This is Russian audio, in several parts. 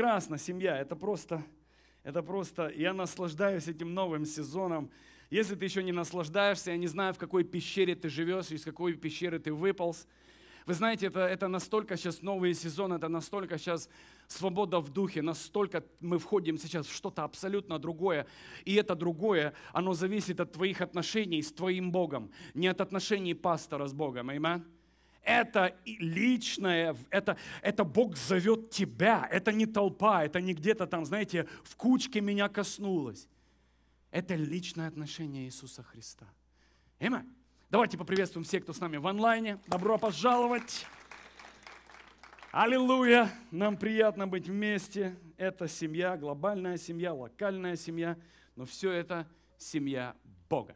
прекрасно, семья, это просто, это просто, я наслаждаюсь этим новым сезоном. Если ты еще не наслаждаешься, я не знаю, в какой пещере ты живешь, из какой пещеры ты выполз. Вы знаете, это, это настолько сейчас новый сезон, это настолько сейчас свобода в духе, настолько мы входим сейчас в что-то абсолютно другое. И это другое, оно зависит от твоих отношений с твоим Богом, не от отношений пастора с Богом. Аминь. Это личное, это, это Бог зовет тебя, это не толпа, это не где-то там, знаете, в кучке меня коснулось. Это личное отношение Иисуса Христа. Эмэ? Давайте поприветствуем всех, кто с нами в онлайне. Добро пожаловать! Аллилуйя! Нам приятно быть вместе. Это семья, глобальная семья, локальная семья, но все это семья Бога.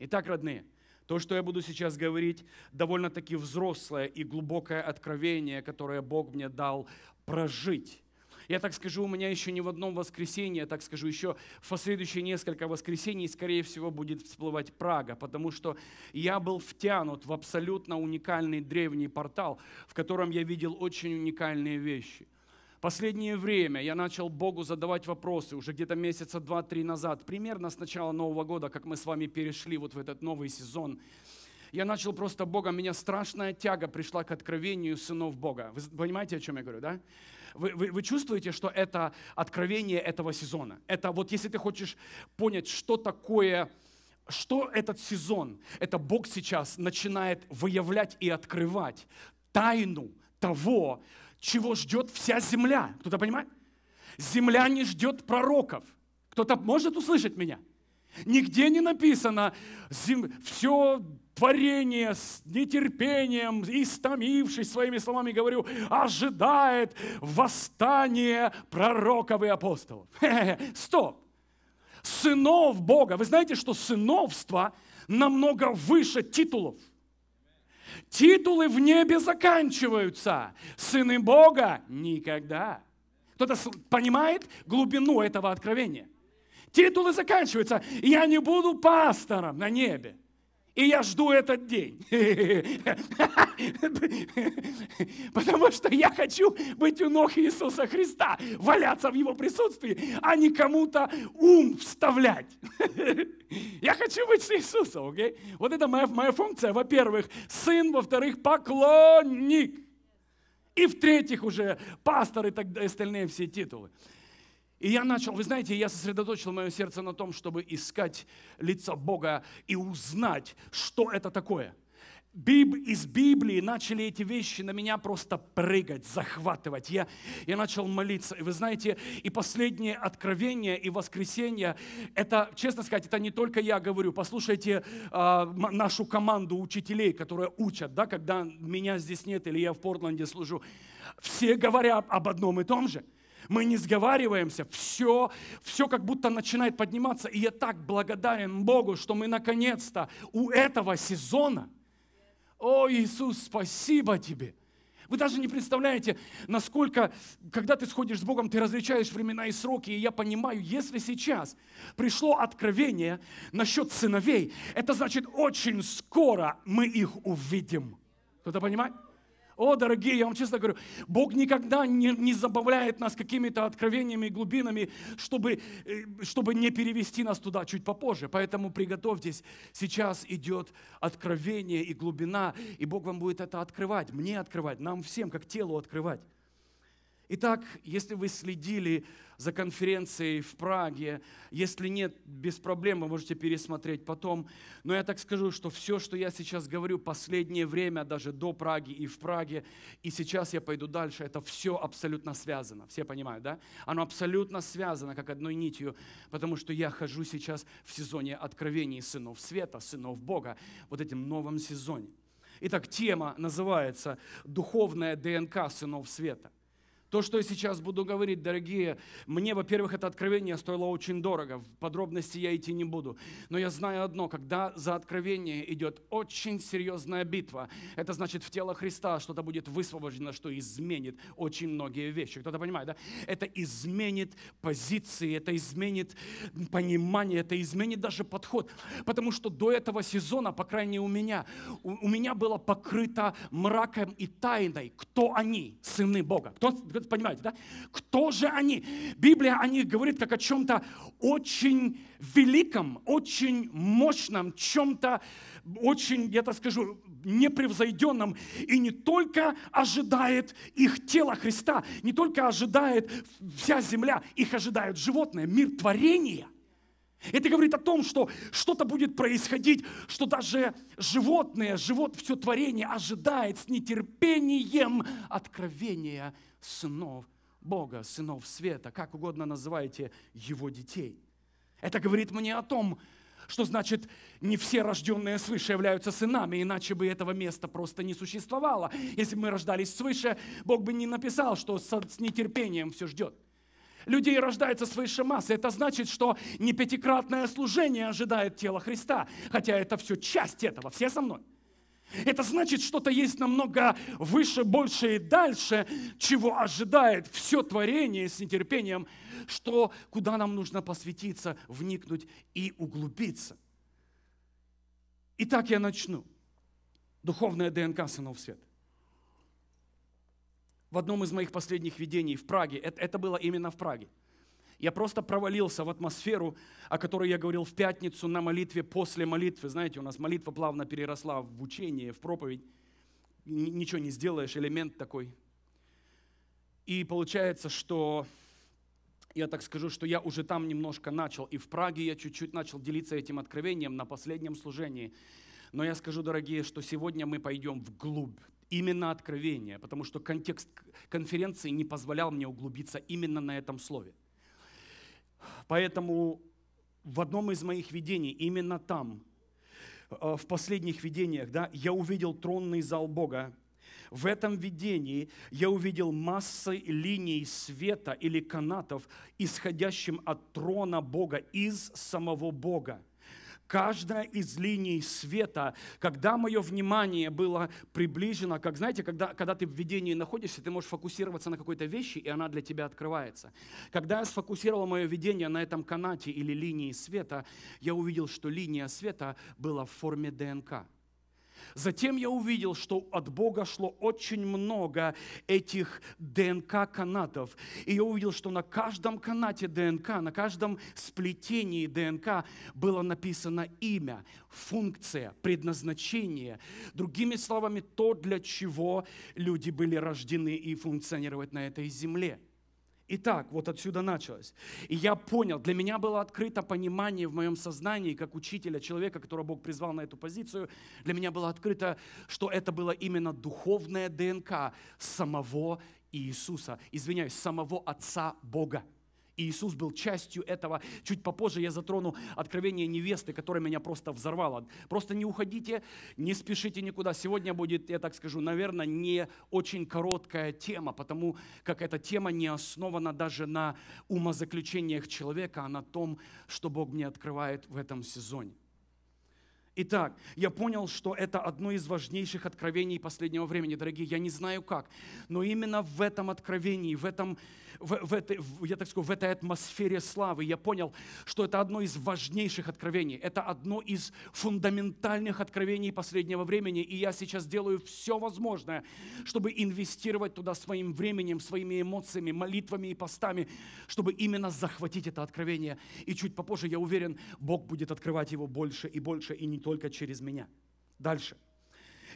Итак, родные – то, что я буду сейчас говорить, довольно-таки взрослое и глубокое откровение, которое Бог мне дал прожить. Я так скажу, у меня еще ни в одном воскресенье, я так скажу, еще в последующие несколько воскресений, скорее всего, будет всплывать Прага, потому что я был втянут в абсолютно уникальный древний портал, в котором я видел очень уникальные вещи. Последнее время я начал Богу задавать вопросы уже где-то месяца два-три назад, примерно с начала Нового года, как мы с вами перешли вот в этот новый сезон. Я начал просто Бога, меня страшная тяга пришла к откровению сынов Бога. Вы понимаете, о чем я говорю, да? Вы, вы, вы чувствуете, что это откровение этого сезона? Это вот если ты хочешь понять, что такое что этот сезон, это Бог сейчас начинает выявлять и открывать тайну того, чего ждет вся земля. Кто-то понимает? Земля не ждет пророков. Кто-то может услышать меня? Нигде не написано, зем... все творение с нетерпением, истомившись своими словами, говорю, ожидает восстание пророков и апостолов. Стоп! Сынов Бога. Вы знаете, что сыновство намного выше титулов – Титулы в небе заканчиваются. Сыны Бога никогда. Кто-то понимает глубину этого откровения. Титулы заканчиваются. Я не буду пастором на небе. И я жду этот день. Потому что я хочу быть у ног Иисуса Христа, валяться в Его присутствии, а не кому-то ум вставлять. Я хочу быть с Иисусом, окей? Okay? Вот это моя, моя функция. Во-первых, сын, во-вторых, поклонник. И в-третьих уже пастор и так остальные все титулы. И я начал, вы знаете, я сосредоточил мое сердце на том, чтобы искать лица Бога и узнать, что это такое. Биб, из Библии начали эти вещи на меня просто прыгать, захватывать. Я, я начал молиться. И вы знаете, и последнее откровение, и воскресенье, это, честно сказать, это не только я говорю. Послушайте э, нашу команду учителей, которые учат, да, когда меня здесь нет или я в Портленде служу. Все говорят об одном и том же – мы не сговариваемся, все, все как будто начинает подниматься. И я так благодарен Богу, что мы наконец-то у этого сезона. О, Иисус, спасибо тебе! Вы даже не представляете, насколько, когда ты сходишь с Богом, ты различаешь времена и сроки. И я понимаю, если сейчас пришло откровение насчет сыновей, это значит, очень скоро мы их увидим. Кто-то понимает? О, дорогие, я вам честно говорю, Бог никогда не, не забавляет нас какими-то откровениями и глубинами, чтобы, э, чтобы не перевести нас туда чуть попозже. Поэтому приготовьтесь, сейчас идет откровение и глубина, и Бог вам будет это открывать, мне открывать, нам всем, как телу открывать. Итак, если вы следили за конференцией в Праге, если нет, без проблем вы можете пересмотреть потом. Но я так скажу, что все, что я сейчас говорю последнее время, даже до Праги и в Праге, и сейчас я пойду дальше, это все абсолютно связано. Все понимают, да? Оно абсолютно связано, как одной нитью, потому что я хожу сейчас в сезоне откровений сынов света, сынов Бога, вот этим новом сезоне. Итак, тема называется «Духовная ДНК сынов света». То, что я сейчас буду говорить, дорогие, мне, во-первых, это откровение стоило очень дорого. В подробности я идти не буду. Но я знаю одно, когда за откровение идет очень серьезная битва, это значит в тело Христа что-то будет высвобождено, что изменит очень многие вещи. Кто-то понимает, да? Это изменит позиции, это изменит понимание, это изменит даже подход. Потому что до этого сезона, по крайней мере у меня, у, у меня было покрыто мраком и тайной, кто они, сыны Бога. Кто, это понимаете, да? Кто же они? Библия о них говорит как о чем-то очень великом, очень мощном, чем-то очень, я так скажу, непревзойденном. И не только ожидает их тело Христа, не только ожидает вся земля, их ожидают животное, мир творения. Это говорит о том, что что-то будет происходить, что даже животное, живот, все творение ожидает с нетерпением откровения сынов Бога, сынов света, как угодно называете его детей. Это говорит мне о том, что значит, не все рожденные свыше являются сынами, иначе бы этого места просто не существовало. Если бы мы рождались свыше, Бог бы не написал, что с нетерпением все ждет людей рождается свыше массы. Это значит, что не пятикратное служение ожидает тело Христа, хотя это все часть этого. Все со мной? Это значит, что-то есть намного выше, больше и дальше, чего ожидает все творение с нетерпением, что, куда нам нужно посвятиться, вникнуть и углубиться. Итак, я начну. Духовная ДНК сынов света в одном из моих последних видений в Праге. Это, это было именно в Праге. Я просто провалился в атмосферу, о которой я говорил в пятницу на молитве после молитвы. Знаете, у нас молитва плавно переросла в учение, в проповедь. Ничего не сделаешь, элемент такой. И получается, что я так скажу, что я уже там немножко начал. И в Праге я чуть-чуть начал делиться этим откровением на последнем служении. Но я скажу, дорогие, что сегодня мы пойдем вглубь именно откровение, потому что контекст конференции не позволял мне углубиться именно на этом слове. Поэтому в одном из моих видений, именно там, э, в последних видениях, да, я увидел тронный зал Бога. В этом видении я увидел массы линий света или канатов, исходящим от трона Бога, из самого Бога. Каждая из линий света, когда мое внимание было приближено, как, знаете, когда, когда ты в видении находишься, ты можешь фокусироваться на какой-то вещи, и она для тебя открывается. Когда я сфокусировал мое видение на этом канате или линии света, я увидел, что линия света была в форме ДНК. Затем я увидел, что от Бога шло очень много этих ДНК-канатов. И я увидел, что на каждом канате ДНК, на каждом сплетении ДНК было написано имя, функция, предназначение. Другими словами, то, для чего люди были рождены и функционировать на этой земле. И так, вот отсюда началось. И я понял, для меня было открыто понимание в моем сознании, как учителя, человека, которого Бог призвал на эту позицию, для меня было открыто, что это было именно духовная ДНК самого Иисуса, извиняюсь, самого Отца Бога. И Иисус был частью этого. Чуть попозже я затрону откровение невесты, которое меня просто взорвало. Просто не уходите, не спешите никуда. Сегодня будет, я так скажу, наверное, не очень короткая тема, потому как эта тема не основана даже на умозаключениях человека, а на том, что Бог мне открывает в этом сезоне. Итак, я понял, что это одно из важнейших откровений последнего времени, дорогие. Я не знаю как, но именно в этом откровении, в этом в, в этой, я так скажу, в этой атмосфере славы, я понял, что это одно из важнейших откровений, это одно из фундаментальных откровений последнего времени, и я сейчас делаю все возможное, чтобы инвестировать туда своим временем, своими эмоциями, молитвами и постами, чтобы именно захватить это откровение. И чуть попозже, я уверен, Бог будет открывать его больше и больше, и не только через меня. Дальше.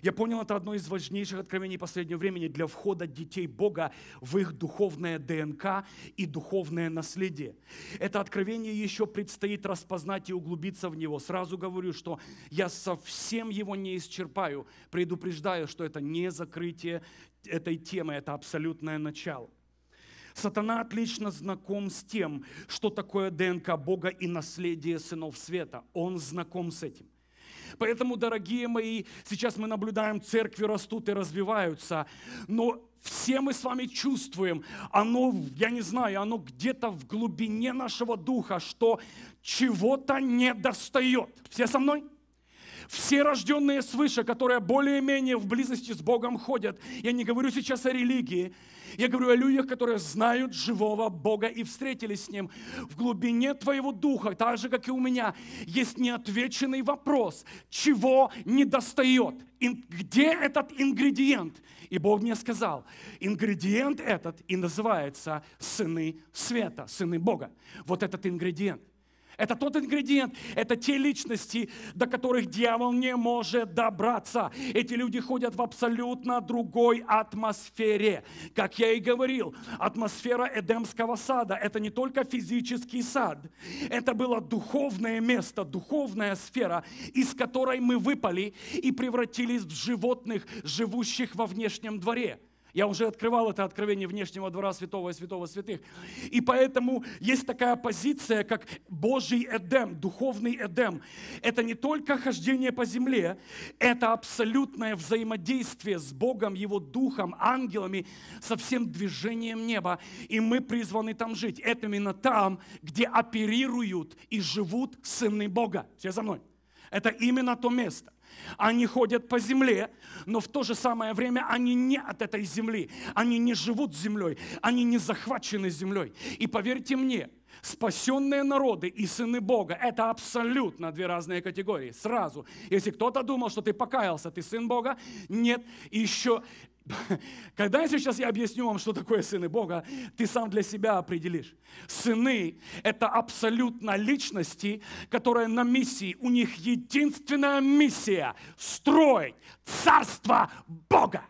Я понял, это одно из важнейших откровений последнего времени для входа детей Бога в их духовное ДНК и духовное наследие. Это откровение еще предстоит распознать и углубиться в него. Сразу говорю, что я совсем его не исчерпаю. Предупреждаю, что это не закрытие этой темы, это абсолютное начало. Сатана отлично знаком с тем, что такое ДНК Бога и наследие сынов света. Он знаком с этим. Поэтому, дорогие мои, сейчас мы наблюдаем, церкви растут и развиваются. Но все мы с вами чувствуем, оно, я не знаю, оно где-то в глубине нашего духа, что чего-то не достает. Все со мной? Все рожденные свыше, которые более-менее в близости с Богом ходят, я не говорю сейчас о религии, я говорю о людях, которые знают живого Бога и встретились с Ним. В глубине твоего духа, так же, как и у меня, есть неотвеченный вопрос, чего не достает, где этот ингредиент. И Бог мне сказал, ингредиент этот и называется сыны света, сыны Бога. Вот этот ингредиент – это тот ингредиент, это те личности, до которых дьявол не может добраться. Эти люди ходят в абсолютно другой атмосфере. Как я и говорил, атмосфера Эдемского сада – это не только физический сад, это было духовное место, духовная сфера, из которой мы выпали и превратились в животных, живущих во внешнем дворе. Я уже открывал это откровение внешнего двора святого и святого святых. И поэтому есть такая позиция, как Божий Эдем, духовный Эдем. Это не только хождение по земле, это абсолютное взаимодействие с Богом, Его Духом, ангелами, со всем движением неба. И мы призваны там жить. Это именно там, где оперируют и живут сыны Бога. Все за мной. Это именно то место. Они ходят по земле, но в то же самое время они не от этой земли. Они не живут землей, они не захвачены землей. И поверьте мне, Спасенные народы и сыны Бога – это абсолютно две разные категории. Сразу. Если кто-то думал, что ты покаялся, ты сын Бога, нет. Еще когда я сейчас я объясню вам, что такое сыны Бога, ты сам для себя определишь. Сыны – это абсолютно личности, которые на миссии, у них единственная миссия – строить царство Бога.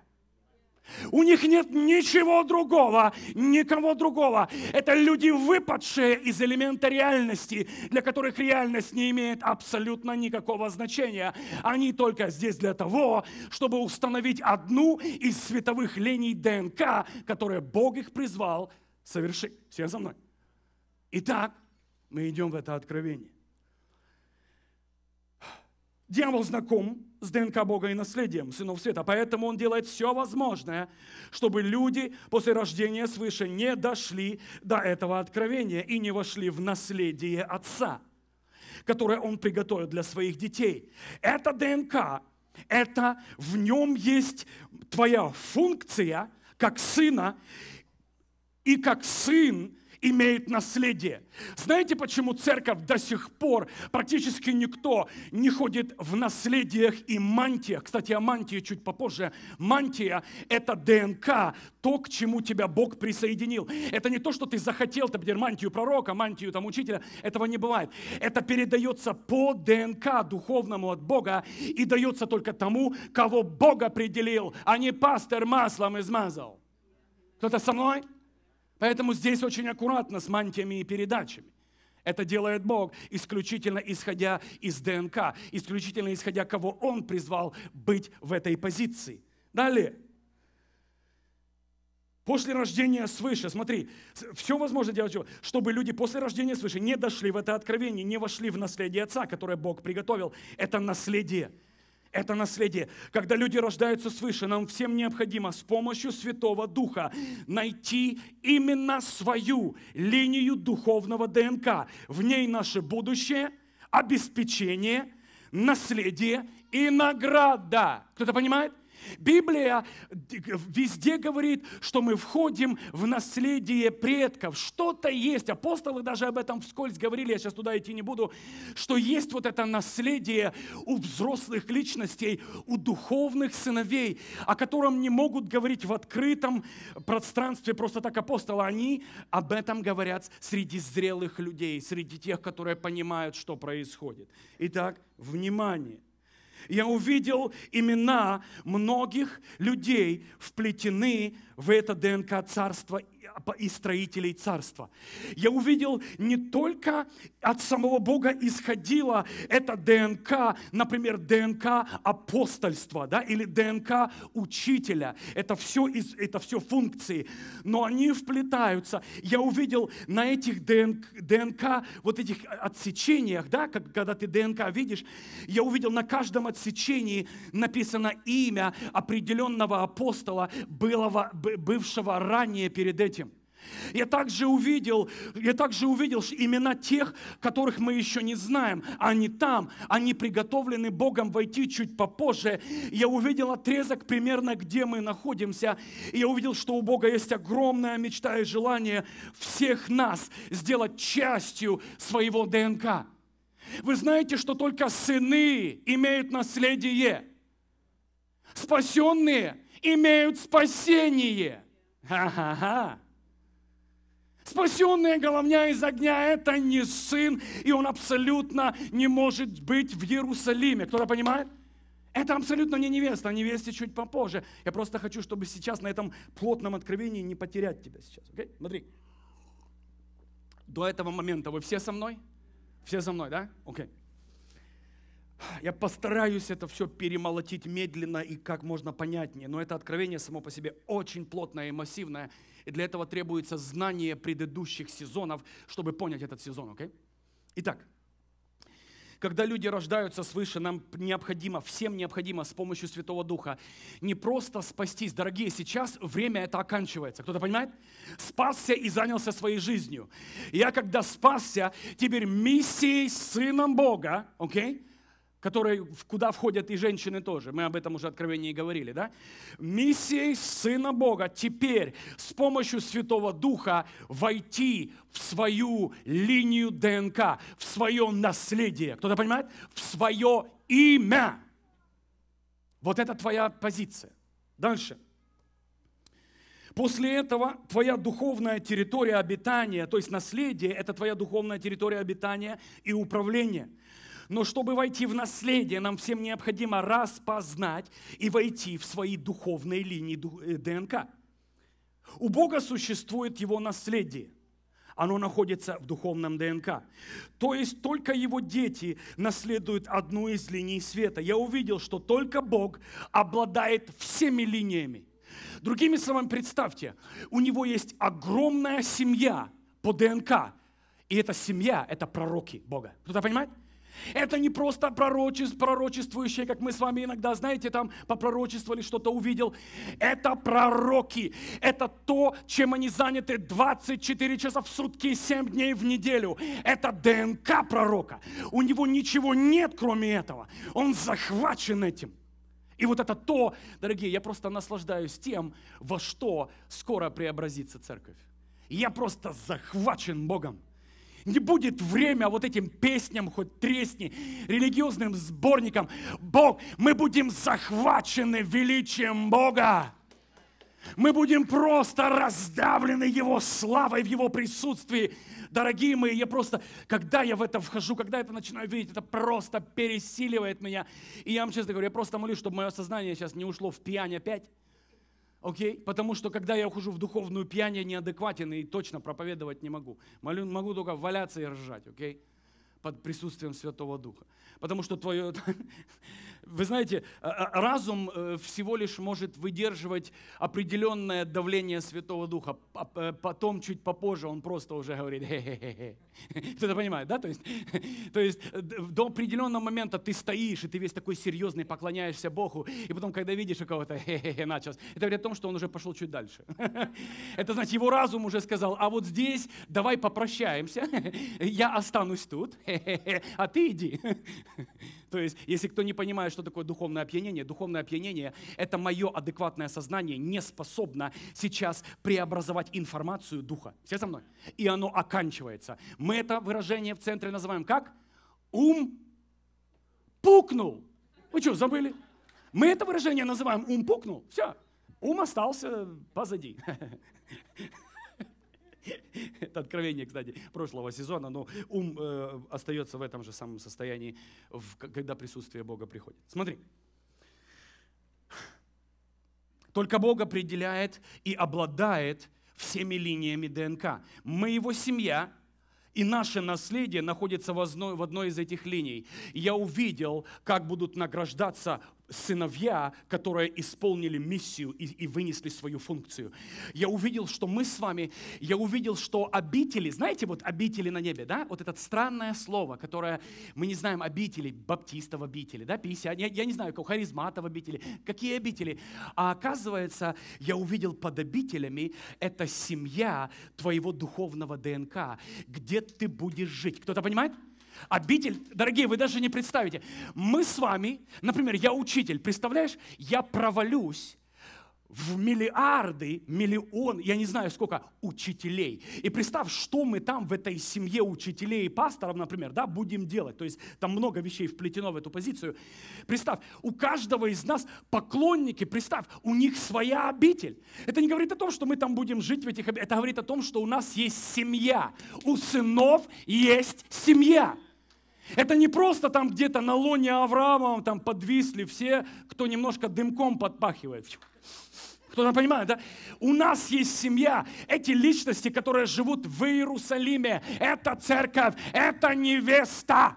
У них нет ничего другого, никого другого. Это люди, выпадшие из элемента реальности, для которых реальность не имеет абсолютно никакого значения. Они только здесь для того, чтобы установить одну из световых линий ДНК, которые Бог их призвал совершить. Все за мной? Итак, мы идем в это откровение. Дьявол знаком с ДНК Бога и наследием сынов света, поэтому он делает все возможное, чтобы люди после рождения свыше не дошли до этого откровения и не вошли в наследие Отца, которое он приготовил для своих детей. Это ДНК, это в нем есть твоя функция как сына, и как сын имеют наследие. Знаете, почему церковь до сих пор практически никто не ходит в наследиях и мантиях? Кстати, о мантии чуть попозже. Мантия – это ДНК, то, к чему тебя Бог присоединил. Это не то, что ты захотел, там, мантию пророка, мантию там, учителя. Этого не бывает. Это передается по ДНК духовному от Бога и дается только тому, кого Бог определил, а не пастор маслом измазал. Кто-то со мной? Поэтому здесь очень аккуратно с мантиями и передачами. Это делает Бог исключительно исходя из ДНК, исключительно исходя, кого Он призвал быть в этой позиции. Далее. После рождения свыше, смотри, все возможно делать, чтобы люди после рождения свыше не дошли в это откровение, не вошли в наследие Отца, которое Бог приготовил. Это наследие. Это наследие. Когда люди рождаются свыше, нам всем необходимо с помощью Святого Духа найти именно свою линию духовного ДНК. В ней наше будущее, обеспечение, наследие и награда. Кто-то понимает? Библия везде говорит, что мы входим в наследие предков. Что-то есть. Апостолы даже об этом вскользь говорили, я сейчас туда идти не буду, что есть вот это наследие у взрослых личностей, у духовных сыновей, о котором не могут говорить в открытом пространстве просто так апостолы. Они об этом говорят среди зрелых людей, среди тех, которые понимают, что происходит. Итак, внимание я увидел имена многих людей, вплетены в это ДНК царства и строителей царства. Я увидел не только от самого Бога исходила эта ДНК, например, ДНК апостольства да, или ДНК учителя. Это все, из, это все функции, но они вплетаются. Я увидел на этих ДНК, ДНК вот этих отсечениях, да, как, когда ты ДНК видишь, я увидел на каждом отсечении написано имя определенного апостола, было, бывшего ранее перед этим. Я также увидел, я также увидел что имена тех, которых мы еще не знаем. Они там, они приготовлены Богом войти чуть попозже. Я увидел отрезок примерно, где мы находимся. И я увидел, что у Бога есть огромная мечта и желание всех нас сделать частью своего ДНК. Вы знаете, что только сыны имеют наследие. Спасенные имеют спасение. Ха-ха-ха. Спасенная головня из огня – это не сын, и он абсолютно не может быть в Иерусалиме. Кто-то понимает? Это абсолютно не невеста, а невесте чуть попозже. Я просто хочу, чтобы сейчас на этом плотном откровении не потерять тебя сейчас. Okay? Смотри. До этого момента вы все со мной? Все со мной, да? Окей. Я постараюсь это все перемолотить медленно и как можно понятнее, но это откровение само по себе очень плотное и массивное, и для этого требуется знание предыдущих сезонов, чтобы понять этот сезон, окей? Okay? Итак, когда люди рождаются свыше, нам необходимо, всем необходимо с помощью Святого Духа не просто спастись. Дорогие, сейчас время это оканчивается. Кто-то понимает? Спасся и занялся своей жизнью. Я когда спасся, теперь миссией Сыном Бога, окей? Okay? которые, куда входят и женщины тоже. Мы об этом уже откровении говорили, да? Миссией Сына Бога теперь с помощью Святого Духа войти в свою линию ДНК, в свое наследие. Кто-то понимает? В свое имя. Вот это твоя позиция. Дальше. После этого твоя духовная территория обитания, то есть наследие, это твоя духовная территория обитания и управления – но чтобы войти в наследие, нам всем необходимо распознать и войти в свои духовные линии э, ДНК. У Бога существует его наследие оно находится в духовном ДНК. То есть только его дети наследуют одну из линий света. Я увидел, что только Бог обладает всеми линиями. Другими словами, представьте, у него есть огромная семья по ДНК. И эта семья – это пророки Бога. Кто-то понимает? Это не просто пророчеств, пророчествующее, как мы с вами иногда, знаете, там попророчествовали, что-то увидел. Это пророки. Это то, чем они заняты 24 часа в сутки, 7 дней в неделю. Это ДНК пророка. У него ничего нет, кроме этого. Он захвачен этим. И вот это то, дорогие, я просто наслаждаюсь тем, во что скоро преобразится церковь. Я просто захвачен Богом. Не будет время вот этим песням, хоть тресни, религиозным сборникам. Бог, мы будем захвачены величием Бога. Мы будем просто раздавлены Его славой в Его присутствии. Дорогие мои, я просто, когда я в это вхожу, когда я это начинаю видеть, это просто пересиливает меня. И я вам честно говорю, я просто молюсь, чтобы мое сознание сейчас не ушло в пьянь опять. Окей? Okay? Потому что когда я ухожу в духовную пьянь, я неадекватен и точно проповедовать не могу. молю Могу только валяться и ржать, окей? Okay? Под присутствием Святого Духа. Потому что твое... Вы знаете, э, э, разум э, всего лишь может выдерживать определенное давление Святого Духа. Потом, чуть попозже, он просто уже говорит, хе-хе-хе. Кто-то понимает, да? То есть, то есть до определенного момента ты стоишь, и ты весь такой серьезный, поклоняешься Богу, и потом, когда видишь у кого-то, хе-хе-хе, началось, это говорит о том, что он уже пошел чуть дальше. Это значит, его разум уже сказал, а вот здесь давай попрощаемся, я останусь тут, а ты иди. То есть, если кто не понимает, что такое духовное опьянение, духовное опьянение – это мое адекватное сознание не способно сейчас преобразовать информацию духа. Все со мной? И оно оканчивается. Мы это выражение в центре называем как? Ум пукнул. Вы что, забыли? Мы это выражение называем ум пукнул. Все. Ум остался позади. Это откровение, кстати, прошлого сезона, но ум э, остается в этом же самом состоянии, в, когда присутствие Бога приходит. Смотри. Только Бог определяет и обладает всеми линиями ДНК. Мы его семья, и наше наследие находится в одной, в одной из этих линий. Я увидел, как будут награждаться сыновья, которые исполнили миссию и, и вынесли свою функцию. Я увидел, что мы с вами, я увидел, что обители, знаете, вот обители на небе, да, вот это странное слово, которое мы не знаем обители, баптистов обители, да, писяне, я, я не знаю, харизматов обители, какие обители. А оказывается, я увидел под обителями это семья твоего духовного ДНК, где ты будешь жить. Кто-то понимает? Обитель, дорогие, вы даже не представите. Мы с вами, например, я учитель, представляешь, я провалюсь в миллиарды, миллион, я не знаю сколько, учителей. И представь, что мы там в этой семье учителей и пасторов, например, да, будем делать. То есть там много вещей вплетено в эту позицию. Представь, у каждого из нас поклонники, представь, у них своя обитель. Это не говорит о том, что мы там будем жить в этих обителях. Это говорит о том, что у нас есть семья. У сынов есть семья. Это не просто там где-то на лоне Авраама там подвисли все, кто немножко дымком подпахивает. Кто-то понимает, да? У нас есть семья. Эти личности, которые живут в Иерусалиме, это церковь, это невеста.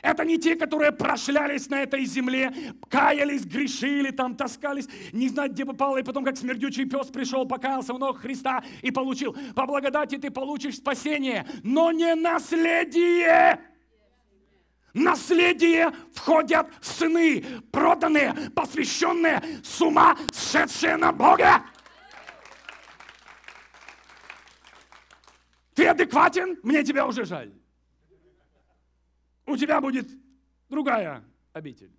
Это не те, которые прошлялись на этой земле, каялись, грешили, там таскались, не знать, где попало, и потом, как смердючий пес пришел, покаялся в ног Христа и получил. По благодати ты получишь спасение, но не наследие наследие входят сыны, проданные, посвященные, с ума сшедшие на Бога. Ты адекватен? Мне тебя уже жаль. У тебя будет другая обитель.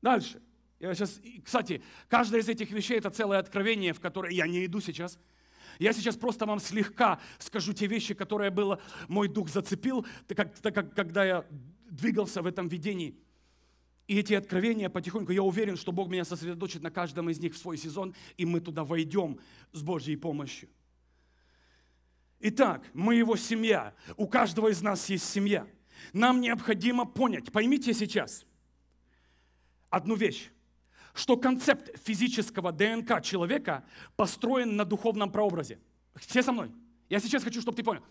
Дальше. Я сейчас, кстати, каждая из этих вещей – это целое откровение, в которое я не иду сейчас – я сейчас просто вам слегка скажу те вещи, которые было, мой дух зацепил, так как, как когда я двигался в этом видении. И эти откровения потихоньку, я уверен, что Бог меня сосредоточит на каждом из них в свой сезон, и мы туда войдем с Божьей помощью. Итак, мы его семья. У каждого из нас есть семья. Нам необходимо понять, поймите сейчас одну вещь что концепт физического ДНК человека построен на духовном прообразе. Все со мной? Я сейчас хочу, чтобы ты понял.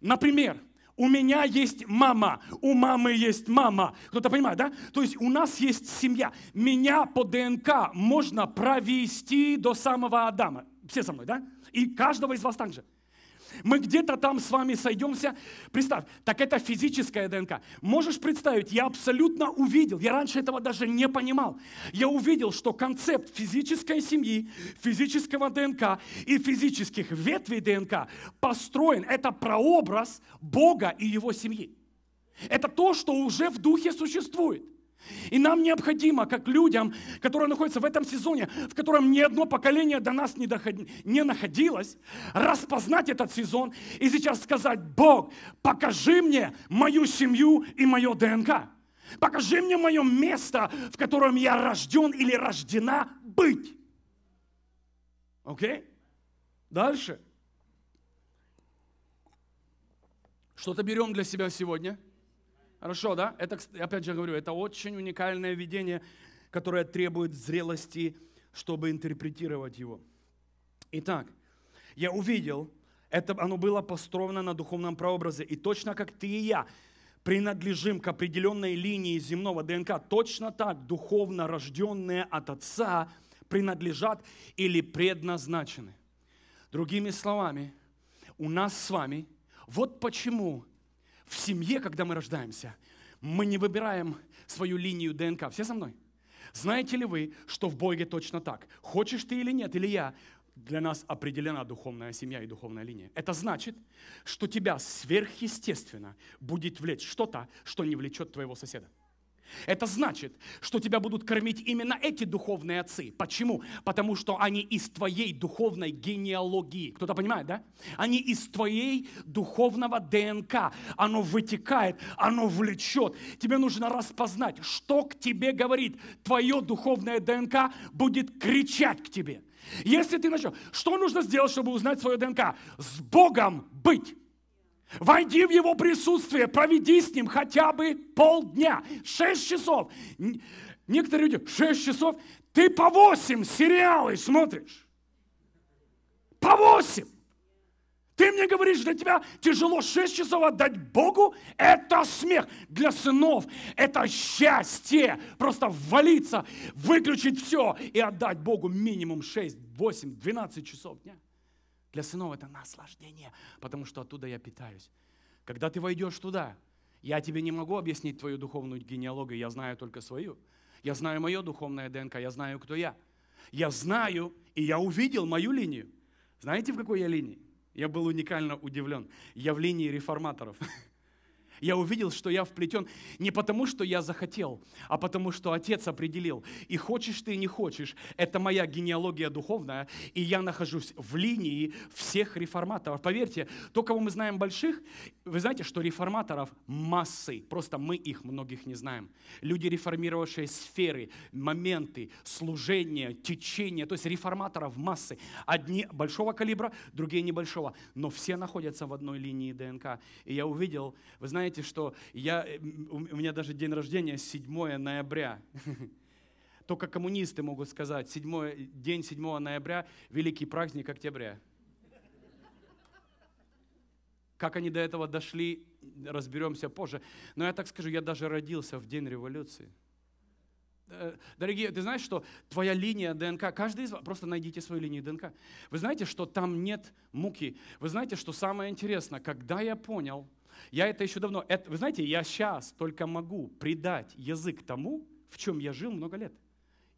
Например, у меня есть мама, у мамы есть мама. Кто-то понимает, да? То есть у нас есть семья. Меня по ДНК можно провести до самого Адама. Все со мной, да? И каждого из вас также. Мы где-то там с вами сойдемся. Представь, так это физическая ДНК. Можешь представить, я абсолютно увидел, я раньше этого даже не понимал. Я увидел, что концепт физической семьи, физического ДНК и физических ветвей ДНК построен. Это прообраз Бога и его семьи. Это то, что уже в духе существует. И нам необходимо, как людям, которые находятся в этом сезоне, в котором ни одно поколение до нас не, доход... не находилось, распознать этот сезон и сейчас сказать, Бог, покажи мне мою семью и мое ДНК. Покажи мне мое место, в котором я рожден или рождена быть. Окей? Okay? Дальше. Что-то берем для себя сегодня – Хорошо, да? Это, опять же говорю, это очень уникальное видение, которое требует зрелости, чтобы интерпретировать его. Итак, я увидел, это, оно было построено на духовном прообразе. И точно как ты и я принадлежим к определенной линии земного ДНК, точно так духовно рожденные от Отца принадлежат или предназначены. Другими словами, у нас с вами, вот почему – в семье, когда мы рождаемся, мы не выбираем свою линию ДНК. Все со мной? Знаете ли вы, что в Боге точно так? Хочешь ты или нет, или я, для нас определена духовная семья и духовная линия. Это значит, что тебя сверхъестественно будет влечь что-то, что не влечет твоего соседа. Это значит, что тебя будут кормить именно эти духовные отцы. Почему? Потому что они из твоей духовной генеалогии. Кто-то понимает, да? Они из твоей духовного ДНК. Оно вытекает, оно влечет. Тебе нужно распознать, что к тебе говорит. Твое духовное ДНК будет кричать к тебе. Если ты начнешь, что нужно сделать, чтобы узнать свое ДНК? С Богом быть. Войди в его присутствие, проведи с ним хотя бы полдня, шесть часов. Некоторые люди, шесть часов, ты по восемь сериалы смотришь. По восемь. Ты мне говоришь, для тебя тяжело шесть часов отдать Богу? Это смех. Для сынов это счастье. Просто ввалиться, выключить все и отдать Богу минимум шесть, восемь, двенадцать часов дня. Для сынов это наслаждение, потому что оттуда я питаюсь. Когда ты войдешь туда, я тебе не могу объяснить твою духовную генеалогию, я знаю только свою. Я знаю мое духовное ДНК, я знаю, кто я. Я знаю, и я увидел мою линию. Знаете, в какой я линии? Я был уникально удивлен. Я в линии реформаторов. Я увидел, что я вплетен не потому, что я захотел, а потому, что Отец определил. И хочешь ты, не хочешь, это моя генеалогия духовная, и я нахожусь в линии всех реформаторов. Поверьте, то, кого мы знаем больших, вы знаете, что реформаторов массы, просто мы их многих не знаем. Люди, реформировавшие сферы, моменты, служения, течения, то есть реформаторов массы. Одни большого калибра, другие небольшого, но все находятся в одной линии ДНК. И я увидел, вы знаете, знаете, что я, э, у меня даже день рождения 7 ноября. Только коммунисты могут сказать, 7, день 7 ноября – великий праздник октября. Как они до этого дошли, разберемся позже. Но я так скажу, я даже родился в день революции. Э, дорогие, ты знаешь, что твоя линия ДНК, каждый из вас, просто найдите свою линию ДНК. Вы знаете, что там нет муки. Вы знаете, что самое интересное, когда я понял – я это еще давно... Это, вы знаете, я сейчас только могу придать язык тому, в чем я жил много лет.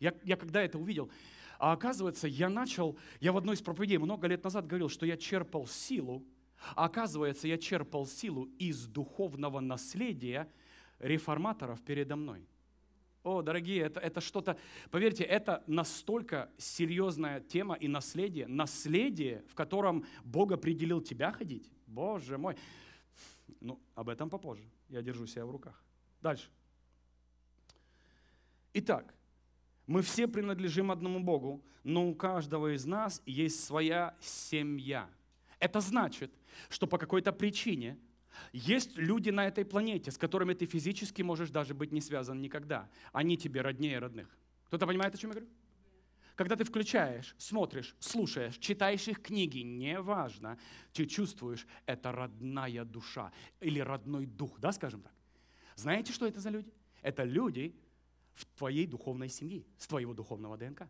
Я, я когда это увидел, а оказывается, я начал, я в одной из проповедей много лет назад говорил, что я черпал силу, а оказывается, я черпал силу из духовного наследия реформаторов передо мной. О, дорогие, это, это что-то, поверьте, это настолько серьезная тема и наследие, наследие, в котором Бог определил тебя ходить. Боже мой, ну, об этом попозже. Я держу себя в руках. Дальше. Итак, мы все принадлежим одному Богу, но у каждого из нас есть своя семья. Это значит, что по какой-то причине есть люди на этой планете, с которыми ты физически можешь даже быть не связан никогда. Они тебе роднее родных. Кто-то понимает, о чем я говорю? Когда ты включаешь, смотришь, слушаешь, читаешь их книги, неважно, ты чувствуешь, это родная душа или родной дух, да, скажем так. Знаете, что это за люди? Это люди в твоей духовной семье, с твоего духовного ДНК.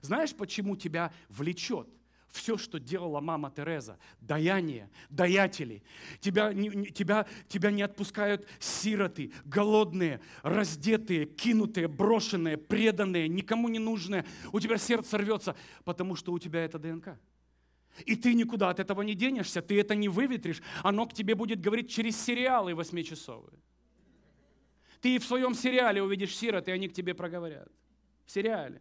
Знаешь, почему тебя влечет все, что делала мама Тереза, даяние, даятели. Тебя, тебя, тебя не отпускают сироты, голодные, раздетые, кинутые, брошенные, преданные, никому не нужные. У тебя сердце рвется, потому что у тебя это ДНК. И ты никуда от этого не денешься, ты это не выветришь. Оно к тебе будет говорить через сериалы восьмичасовые. Ты и в своем сериале увидишь сирот, и они к тебе проговорят. В сериале.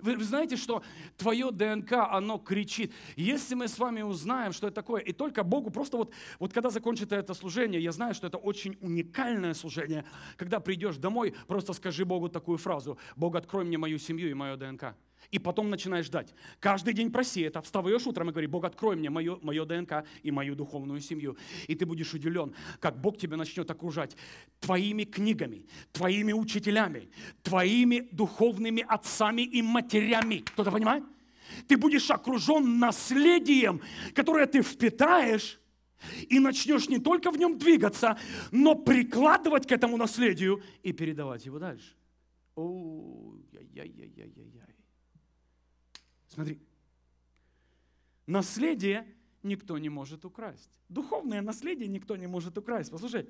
Вы, вы знаете, что твое ДНК, оно кричит. Если мы с вами узнаем, что это такое, и только Богу, просто вот, вот когда закончится это служение, я знаю, что это очень уникальное служение. Когда придешь домой, просто скажи Богу такую фразу. Бог, открой мне мою семью и мое ДНК. И потом начинаешь ждать. Каждый день проси это. Вставаешь утром и говори, Бог, открой мне мое, мое ДНК и мою духовную семью. И ты будешь удивлен, как Бог тебя начнет окружать твоими книгами, твоими учителями, твоими духовными отцами и матерями. Кто-то понимает? Ты будешь окружен наследием, которое ты впитаешь, и начнешь не только в нем двигаться, но прикладывать к этому наследию и передавать его дальше. О, я, я, я, я, я. Смотри. Наследие никто не может украсть. Духовное наследие никто не может украсть. Послушай,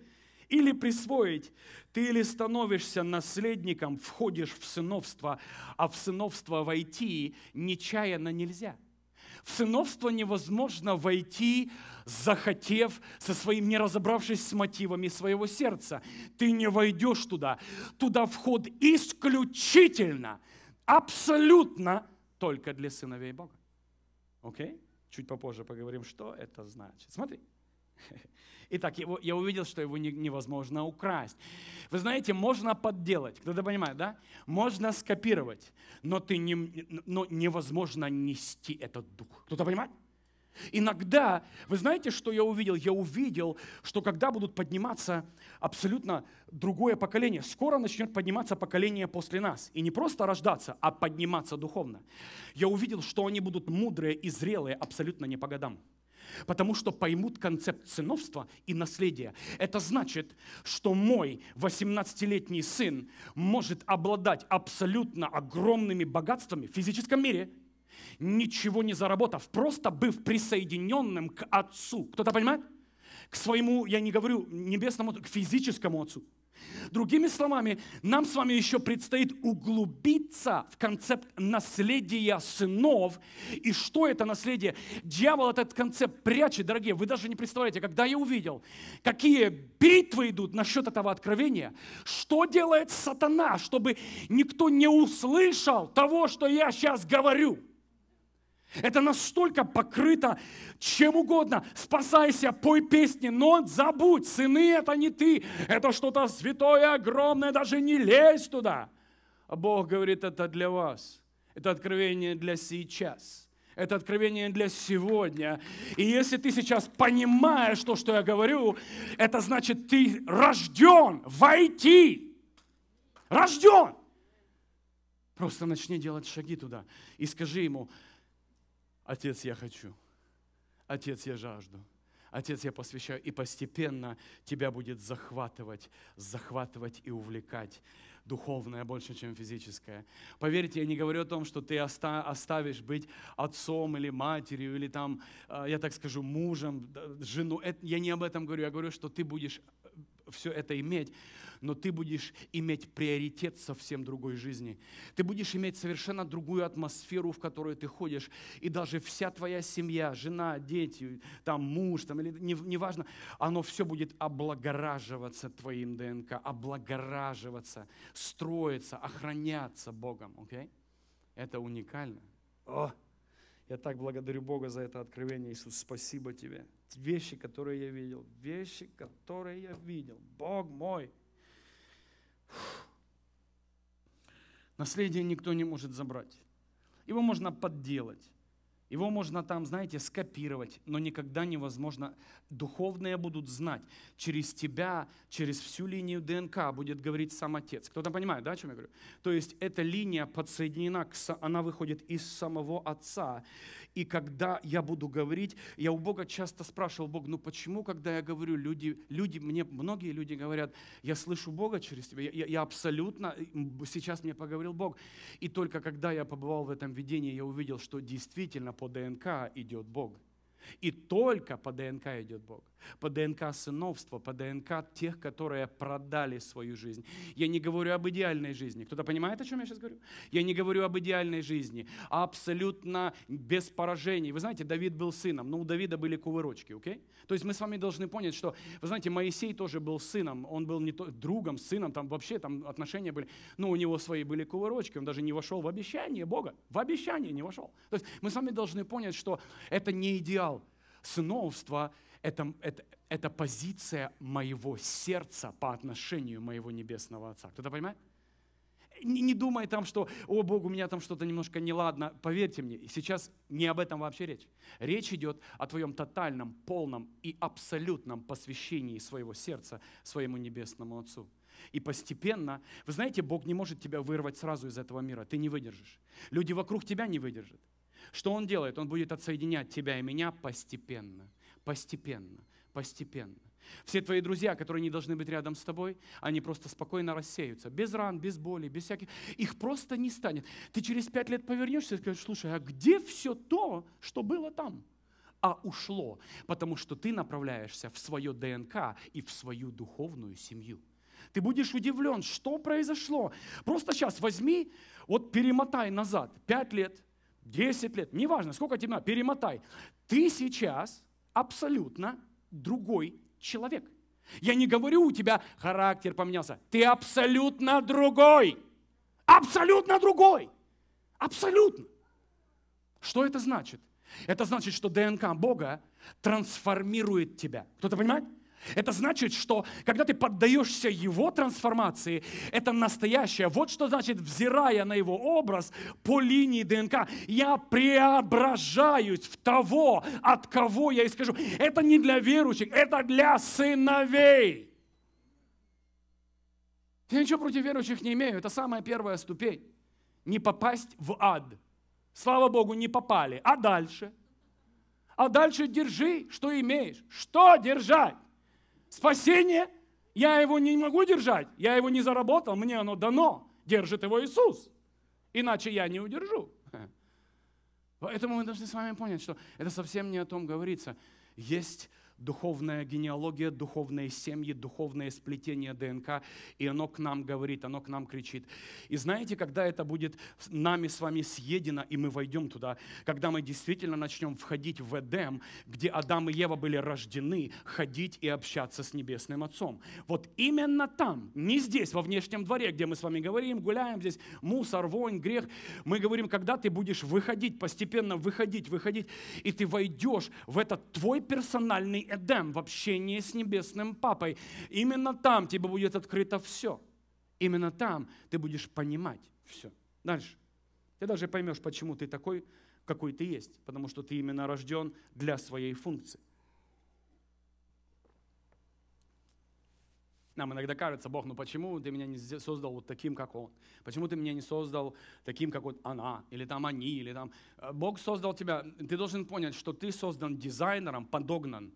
или присвоить. Ты или становишься наследником, входишь в сыновство, а в сыновство войти нечаянно нельзя. В сыновство невозможно войти, захотев, со своим, не разобравшись с мотивами своего сердца. Ты не войдешь туда. Туда вход исключительно, абсолютно – только для сыновей Бога. Окей? Okay? Чуть попозже поговорим, что это значит. Смотри. Итак, его, я увидел, что его не, невозможно украсть. Вы знаете, можно подделать, кто-то понимает, да? Можно скопировать, но, ты не, но невозможно нести этот дух. Кто-то понимает? Иногда, вы знаете, что я увидел? Я увидел, что когда будут подниматься абсолютно другое поколение, скоро начнет подниматься поколение после нас. И не просто рождаться, а подниматься духовно. Я увидел, что они будут мудрые и зрелые абсолютно не по годам. Потому что поймут концепт сыновства и наследия. Это значит, что мой 18-летний сын может обладать абсолютно огромными богатствами в физическом мире – ничего не заработав, просто быв присоединенным к Отцу. Кто-то понимает? К своему, я не говорю небесному, к физическому Отцу. Другими словами, нам с вами еще предстоит углубиться в концепт наследия сынов. И что это наследие? Дьявол этот концепт прячет, дорогие, вы даже не представляете, когда я увидел, какие битвы идут насчет этого откровения, что делает сатана, чтобы никто не услышал того, что я сейчас говорю – это настолько покрыто чем угодно. Спасайся, пой песни, но забудь, сыны это не ты. Это что-то святое, огромное, даже не лезь туда. А Бог говорит, это для вас. Это откровение для сейчас. Это откровение для сегодня. И если ты сейчас понимаешь то, что я говорю, это значит, ты рожден войти. Рожден. Просто начни делать шаги туда и скажи ему, Отец, я хочу. Отец, я жажду. Отец, я посвящаю. И постепенно тебя будет захватывать, захватывать и увлекать. Духовное больше, чем физическое. Поверьте, я не говорю о том, что ты оставишь быть отцом или матерью, или там, э, я так скажу, мужем, жену. Это, я не об этом говорю. Я говорю, что ты будешь все это иметь, но ты будешь иметь приоритет совсем другой жизни. Ты будешь иметь совершенно другую атмосферу, в которую ты ходишь. И даже вся твоя семья, жена, дети, там муж, там, или неважно, не оно все будет облагораживаться твоим ДНК, облагораживаться, строиться, охраняться Богом. Okay? Это уникально. О, я так благодарю Бога за это откровение, Иисус, спасибо тебе вещи, которые я видел, вещи, которые я видел. Бог мой! Наследие никто не может забрать. Его можно подделать. Его можно там, знаете, скопировать, но никогда невозможно. Духовные будут знать. Через тебя, через всю линию ДНК будет говорить сам Отец. Кто-то понимает, да, о чем я говорю? То есть эта линия подсоединена, к, она выходит из самого Отца. И когда я буду говорить, я у Бога часто спрашивал, Бог, ну почему, когда я говорю, люди, люди мне многие люди говорят, я слышу Бога через тебя, я, я абсолютно, сейчас мне поговорил Бог. И только когда я побывал в этом видении, я увидел, что действительно по ДНК идет Бог. И только по ДНК идет Бог. По ДНК сыновства, по ДНК тех, которые продали свою жизнь. Я не говорю об идеальной жизни. Кто-то понимает, о чем я сейчас говорю? Я не говорю об идеальной жизни, а абсолютно без поражений. Вы знаете, Давид был сыном, но у Давида были кувырочки, окей? Okay? То есть мы с вами должны понять, что, вы знаете, Моисей тоже был сыном, он был не то, другом, сыном, там вообще там отношения были, но у него свои были кувырочки, он даже не вошел в обещание Бога, в обещание не вошел. То есть мы с вами должны понять, что это не идеал, Сыновство это, это, это позиция моего сердца по отношению моего небесного Отца. Кто-то понимает? Не, не думай там, что, о, Бог, у меня там что-то немножко неладно. Поверьте мне, сейчас не об этом вообще речь. Речь идет о твоем тотальном, полном и абсолютном посвящении своего сердца своему небесному Отцу. И постепенно, вы знаете, Бог не может тебя вырвать сразу из этого мира. Ты не выдержишь. Люди вокруг тебя не выдержат. Что Он делает? Он будет отсоединять тебя и меня постепенно, постепенно, постепенно. Все твои друзья, которые не должны быть рядом с тобой, они просто спокойно рассеются. Без ран, без боли, без всяких. Их просто не станет. Ты через пять лет повернешься и скажешь, слушай, а где все то, что было там? А ушло, потому что ты направляешься в свое ДНК и в свою духовную семью. Ты будешь удивлен, что произошло. Просто сейчас возьми, вот перемотай назад пять лет, 10 лет, неважно, сколько тебе надо, перемотай. Ты сейчас абсолютно другой человек. Я не говорю, у тебя характер поменялся. Ты абсолютно другой. Абсолютно другой. Абсолютно. Что это значит? Это значит, что ДНК Бога трансформирует тебя. Кто-то понимает? Это значит, что когда ты поддаешься его трансформации, это настоящее. Вот что значит, взирая на его образ по линии ДНК, я преображаюсь в того, от кого я и скажу. Это не для верующих, это для сыновей. Я ничего против верующих не имею. Это самая первая ступень. Не попасть в ад. Слава Богу, не попали. А дальше? А дальше держи, что имеешь. Что держать? Спасение, я его не могу держать, я его не заработал, мне оно дано, держит его Иисус, иначе я не удержу. Поэтому мы должны с вами понять, что это совсем не о том говорится. Есть духовная генеалогия, духовные семьи, духовное сплетение ДНК, и оно к нам говорит, оно к нам кричит. И знаете, когда это будет нами с вами съедено, и мы войдем туда, когда мы действительно начнем входить в Эдем, где Адам и Ева были рождены, ходить и общаться с Небесным Отцом. Вот именно там, не здесь, во внешнем дворе, где мы с вами говорим, гуляем здесь, мусор, вонь, грех. Мы говорим, когда ты будешь выходить, постепенно выходить, выходить, и ты войдешь в этот твой персональный Эдем, в общении с Небесным Папой. Именно там тебе будет открыто все. Именно там ты будешь понимать все. Дальше. Ты даже поймешь, почему ты такой, какой ты есть, потому что ты именно рожден для своей функции. Нам иногда кажется, Бог, ну почему ты меня не создал вот таким, как он? Почему ты меня не создал таким, как вот она, или там они, или там... Э, Бог создал тебя, ты должен понять, что ты создан дизайнером, подогнан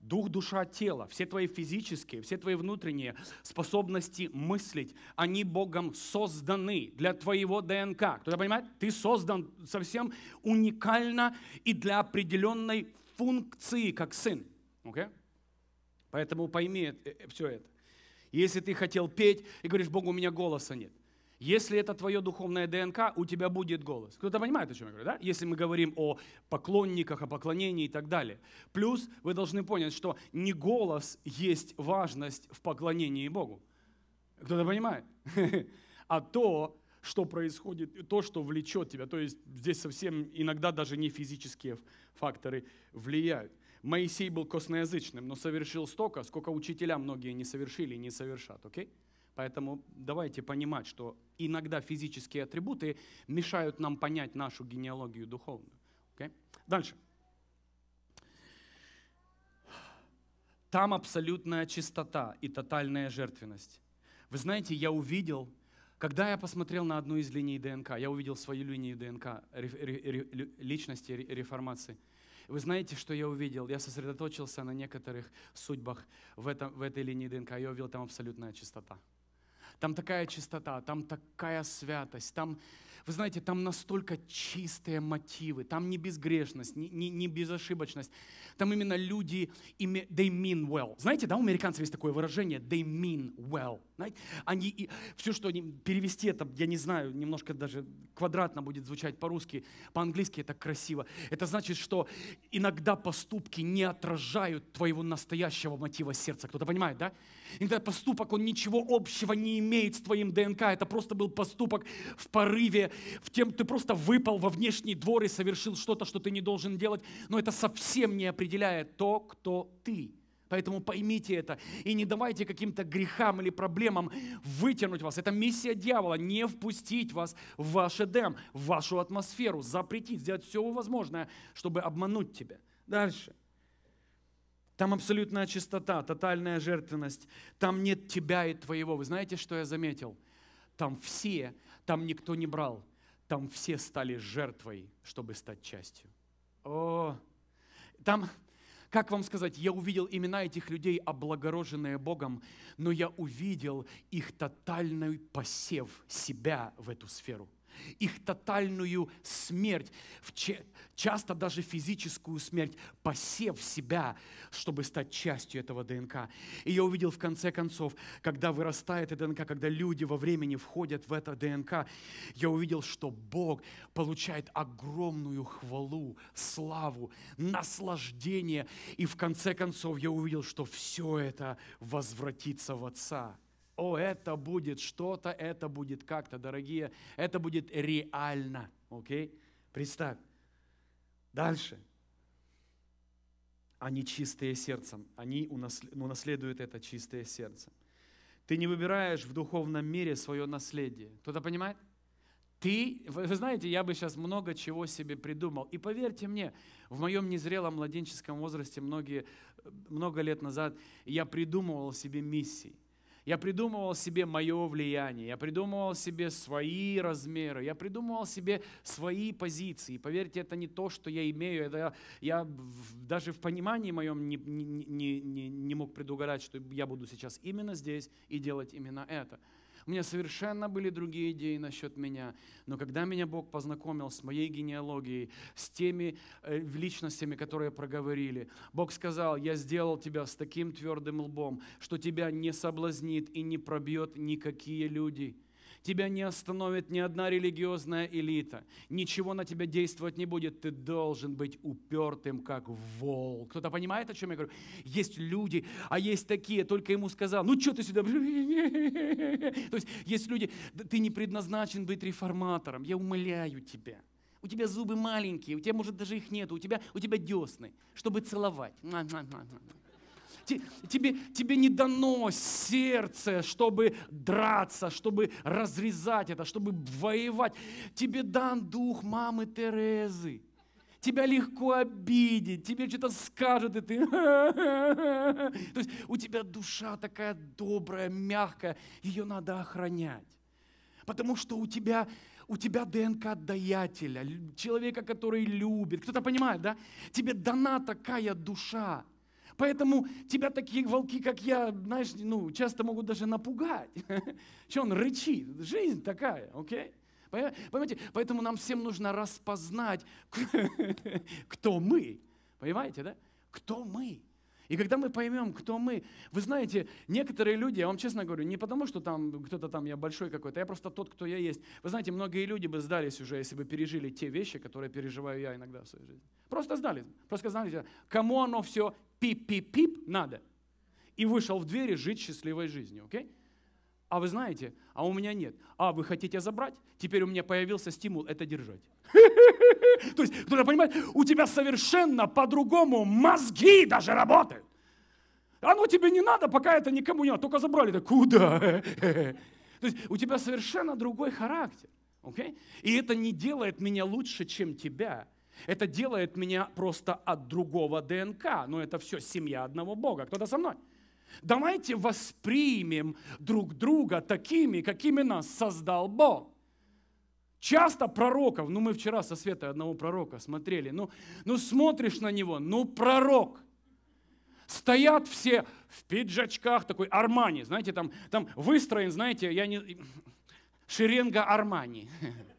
Дух, душа, тело, все твои физические, все твои внутренние способности мыслить, они Богом созданы для твоего ДНК. Кто-то понимает? Ты создан совсем уникально и для определенной функции, как сын. Okay? Поэтому пойми э, э, все это. Если ты хотел петь и говоришь, Богу, у меня голоса нет – если это твое духовное ДНК, у тебя будет голос. Кто-то понимает, о чем я говорю, да? Если мы говорим о поклонниках, о поклонении и так далее. Плюс вы должны понять, что не голос есть важность в поклонении Богу. Кто-то понимает? А то, что происходит, то, что влечет тебя. То есть здесь совсем иногда даже не физические факторы влияют. Моисей был косноязычным, но совершил столько, сколько учителя многие не совершили и не совершат. Окей? Okay? Поэтому давайте понимать, что иногда физические атрибуты мешают нам понять нашу генеалогию духовную. Okay? Дальше. Там абсолютная чистота и тотальная жертвенность. Вы знаете, я увидел, когда я посмотрел на одну из линий ДНК, я увидел свою линию ДНК личности реформации. Вы знаете, что я увидел? Я сосредоточился на некоторых судьбах в, этом, в этой линии ДНК. Я увидел там абсолютная чистота. Там такая чистота, там такая святость, там, вы знаете, там настолько чистые мотивы, там не безгрешность, не, не, не безошибочность. Там именно люди, they mean well. Знаете, да, у американцев есть такое выражение, they mean well. Знаете, они, и, все, что они, перевести это, я не знаю, немножко даже квадратно будет звучать по-русски, по-английски это красиво. Это значит, что иногда поступки не отражают твоего настоящего мотива сердца. Кто-то понимает, да? И этот поступок, он ничего общего не имеет с твоим ДНК. Это просто был поступок в порыве, в тем, ты просто выпал во внешний двор и совершил что-то, что ты не должен делать. Но это совсем не определяет то, кто ты. Поэтому поймите это и не давайте каким-то грехам или проблемам вытянуть вас. Это миссия дьявола – не впустить вас в ваш Эдем, в вашу атмосферу, запретить, сделать все возможное, чтобы обмануть тебя. Дальше – там абсолютная чистота, тотальная жертвенность. Там нет тебя и твоего. Вы знаете, что я заметил? Там все, там никто не брал. Там все стали жертвой, чтобы стать частью. О, там, как вам сказать, я увидел имена этих людей, облагороженные Богом, но я увидел их тотальный посев себя в эту сферу их тотальную смерть, часто даже физическую смерть, посев себя, чтобы стать частью этого ДНК. И я увидел в конце концов, когда вырастает эта ДНК, когда люди во времени входят в это ДНК, я увидел, что Бог получает огромную хвалу, славу, наслаждение. И в конце концов я увидел, что все это возвратится в Отца. О, это будет что-то, это будет как-то, дорогие, это будет реально. Окей? Okay? Представь. Дальше. Они чистые сердцем. Они унаследуют ну, это чистое сердце. Ты не выбираешь в духовном мире свое наследие. Кто-то понимает? Ты, вы, вы знаете, я бы сейчас много чего себе придумал. И поверьте мне, в моем незрелом младенческом возрасте многие, э, много лет назад я придумывал себе миссии. Я придумывал себе мое влияние, я придумывал себе свои размеры, я придумывал себе свои позиции. Поверьте, это не то, что я имею. Это я даже в понимании моем не, не, не, не мог предугадать, что я буду сейчас именно здесь и делать именно это. У меня совершенно были другие идеи насчет меня. Но когда меня Бог познакомил с моей генеалогией, с теми э, личностями, которые проговорили, Бог сказал, я сделал тебя с таким твердым лбом, что тебя не соблазнит и не пробьет никакие люди. Тебя не остановит ни одна религиозная элита. Ничего на тебя действовать не будет. Ты должен быть упертым, как волк. Кто-то понимает, о чем я говорю? Есть люди, а есть такие, только ему сказал, ну что ты сюда? То есть есть люди, ты не предназначен быть реформатором. Я умоляю тебя. У тебя зубы маленькие, у тебя, может, даже их нет, у тебя, у тебя десны, чтобы целовать тебе, тебе не дано сердце, чтобы драться, чтобы разрезать это, чтобы воевать. Тебе дан дух мамы Терезы. Тебя легко обидеть, тебе что-то скажут, и ты... То есть у тебя душа такая добрая, мягкая, ее надо охранять. Потому что у тебя у тебя ДНК даятеля, человека, который любит. Кто-то понимает, да? Тебе дана такая душа. Поэтому тебя такие волки, как я, знаешь, ну, часто могут даже напугать. Че он рычит? Жизнь такая, окей? Okay? Понимаете? Поэтому нам всем нужно распознать, кто мы. Понимаете, да? Кто мы? И когда мы поймем, кто мы, вы знаете, некоторые люди, я вам честно говорю, не потому, что там кто-то там, я большой какой-то, я просто тот, кто я есть. Вы знаете, многие люди бы сдались уже, если бы пережили те вещи, которые переживаю я иногда в своей жизни. Просто сдались. Просто знали, кому оно все пип-пип-пип надо. И вышел в двери жить счастливой жизнью, окей? Okay? А вы знаете, а у меня нет. А вы хотите забрать? Теперь у меня появился стимул это держать. То есть, нужно понимать, у тебя совершенно по-другому мозги даже работают. Оно а ну, тебе не надо, пока это никому не надо. Только забрали. Да куда? То есть у тебя совершенно другой характер. Okay? И это не делает меня лучше, чем тебя. Это делает меня просто от другого ДНК. Но ну, это все семья одного Бога. Кто-то со мной? Давайте воспримем друг друга такими, какими нас создал Бог. Часто пророков, ну мы вчера со Светой одного пророка смотрели, ну, ну смотришь на него, ну пророк. Стоят все в пиджачках, такой Армани, знаете, там, там выстроен, знаете, я не... Шеренга Армани.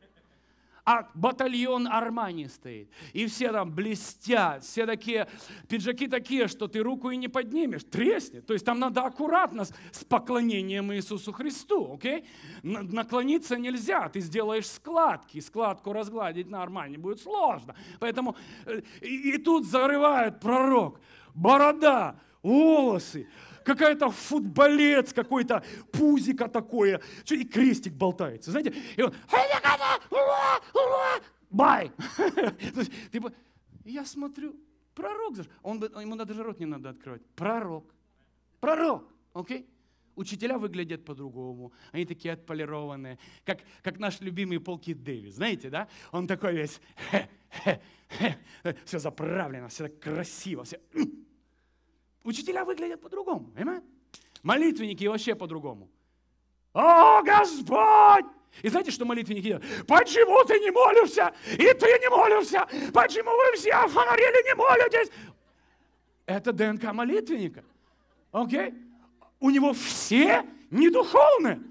а батальон Армани стоит. И все там блестят, все такие, пиджаки такие, что ты руку и не поднимешь, треснет. То есть там надо аккуратно с поклонением Иисусу Христу, окей? Okay? Наклониться нельзя, ты сделаешь складки, складку разгладить на Армане будет сложно. Поэтому э, и, и тут зарывает пророк, борода, волосы, какая-то футболец какой-то, пузика такое, и крестик болтается, знаете, и он, бай! Типа, я смотрю, пророк же, он, ему даже рот не надо открывать, пророк, пророк, окей? Учителя выглядят по-другому. Они такие отполированные, как, как наш любимый Полки Дэвис. Знаете, да? Он такой весь, хе, хе, хе, все заправлено, все так красиво, все Учителя выглядят по-другому, понимаете? Молитвенники вообще по-другому. О, Господь! И знаете, что молитвенники делают? Почему ты не молишься? И ты не молишься? Почему вы все офонарили, не молитесь? Это ДНК молитвенника. Окей? У него все не духовные.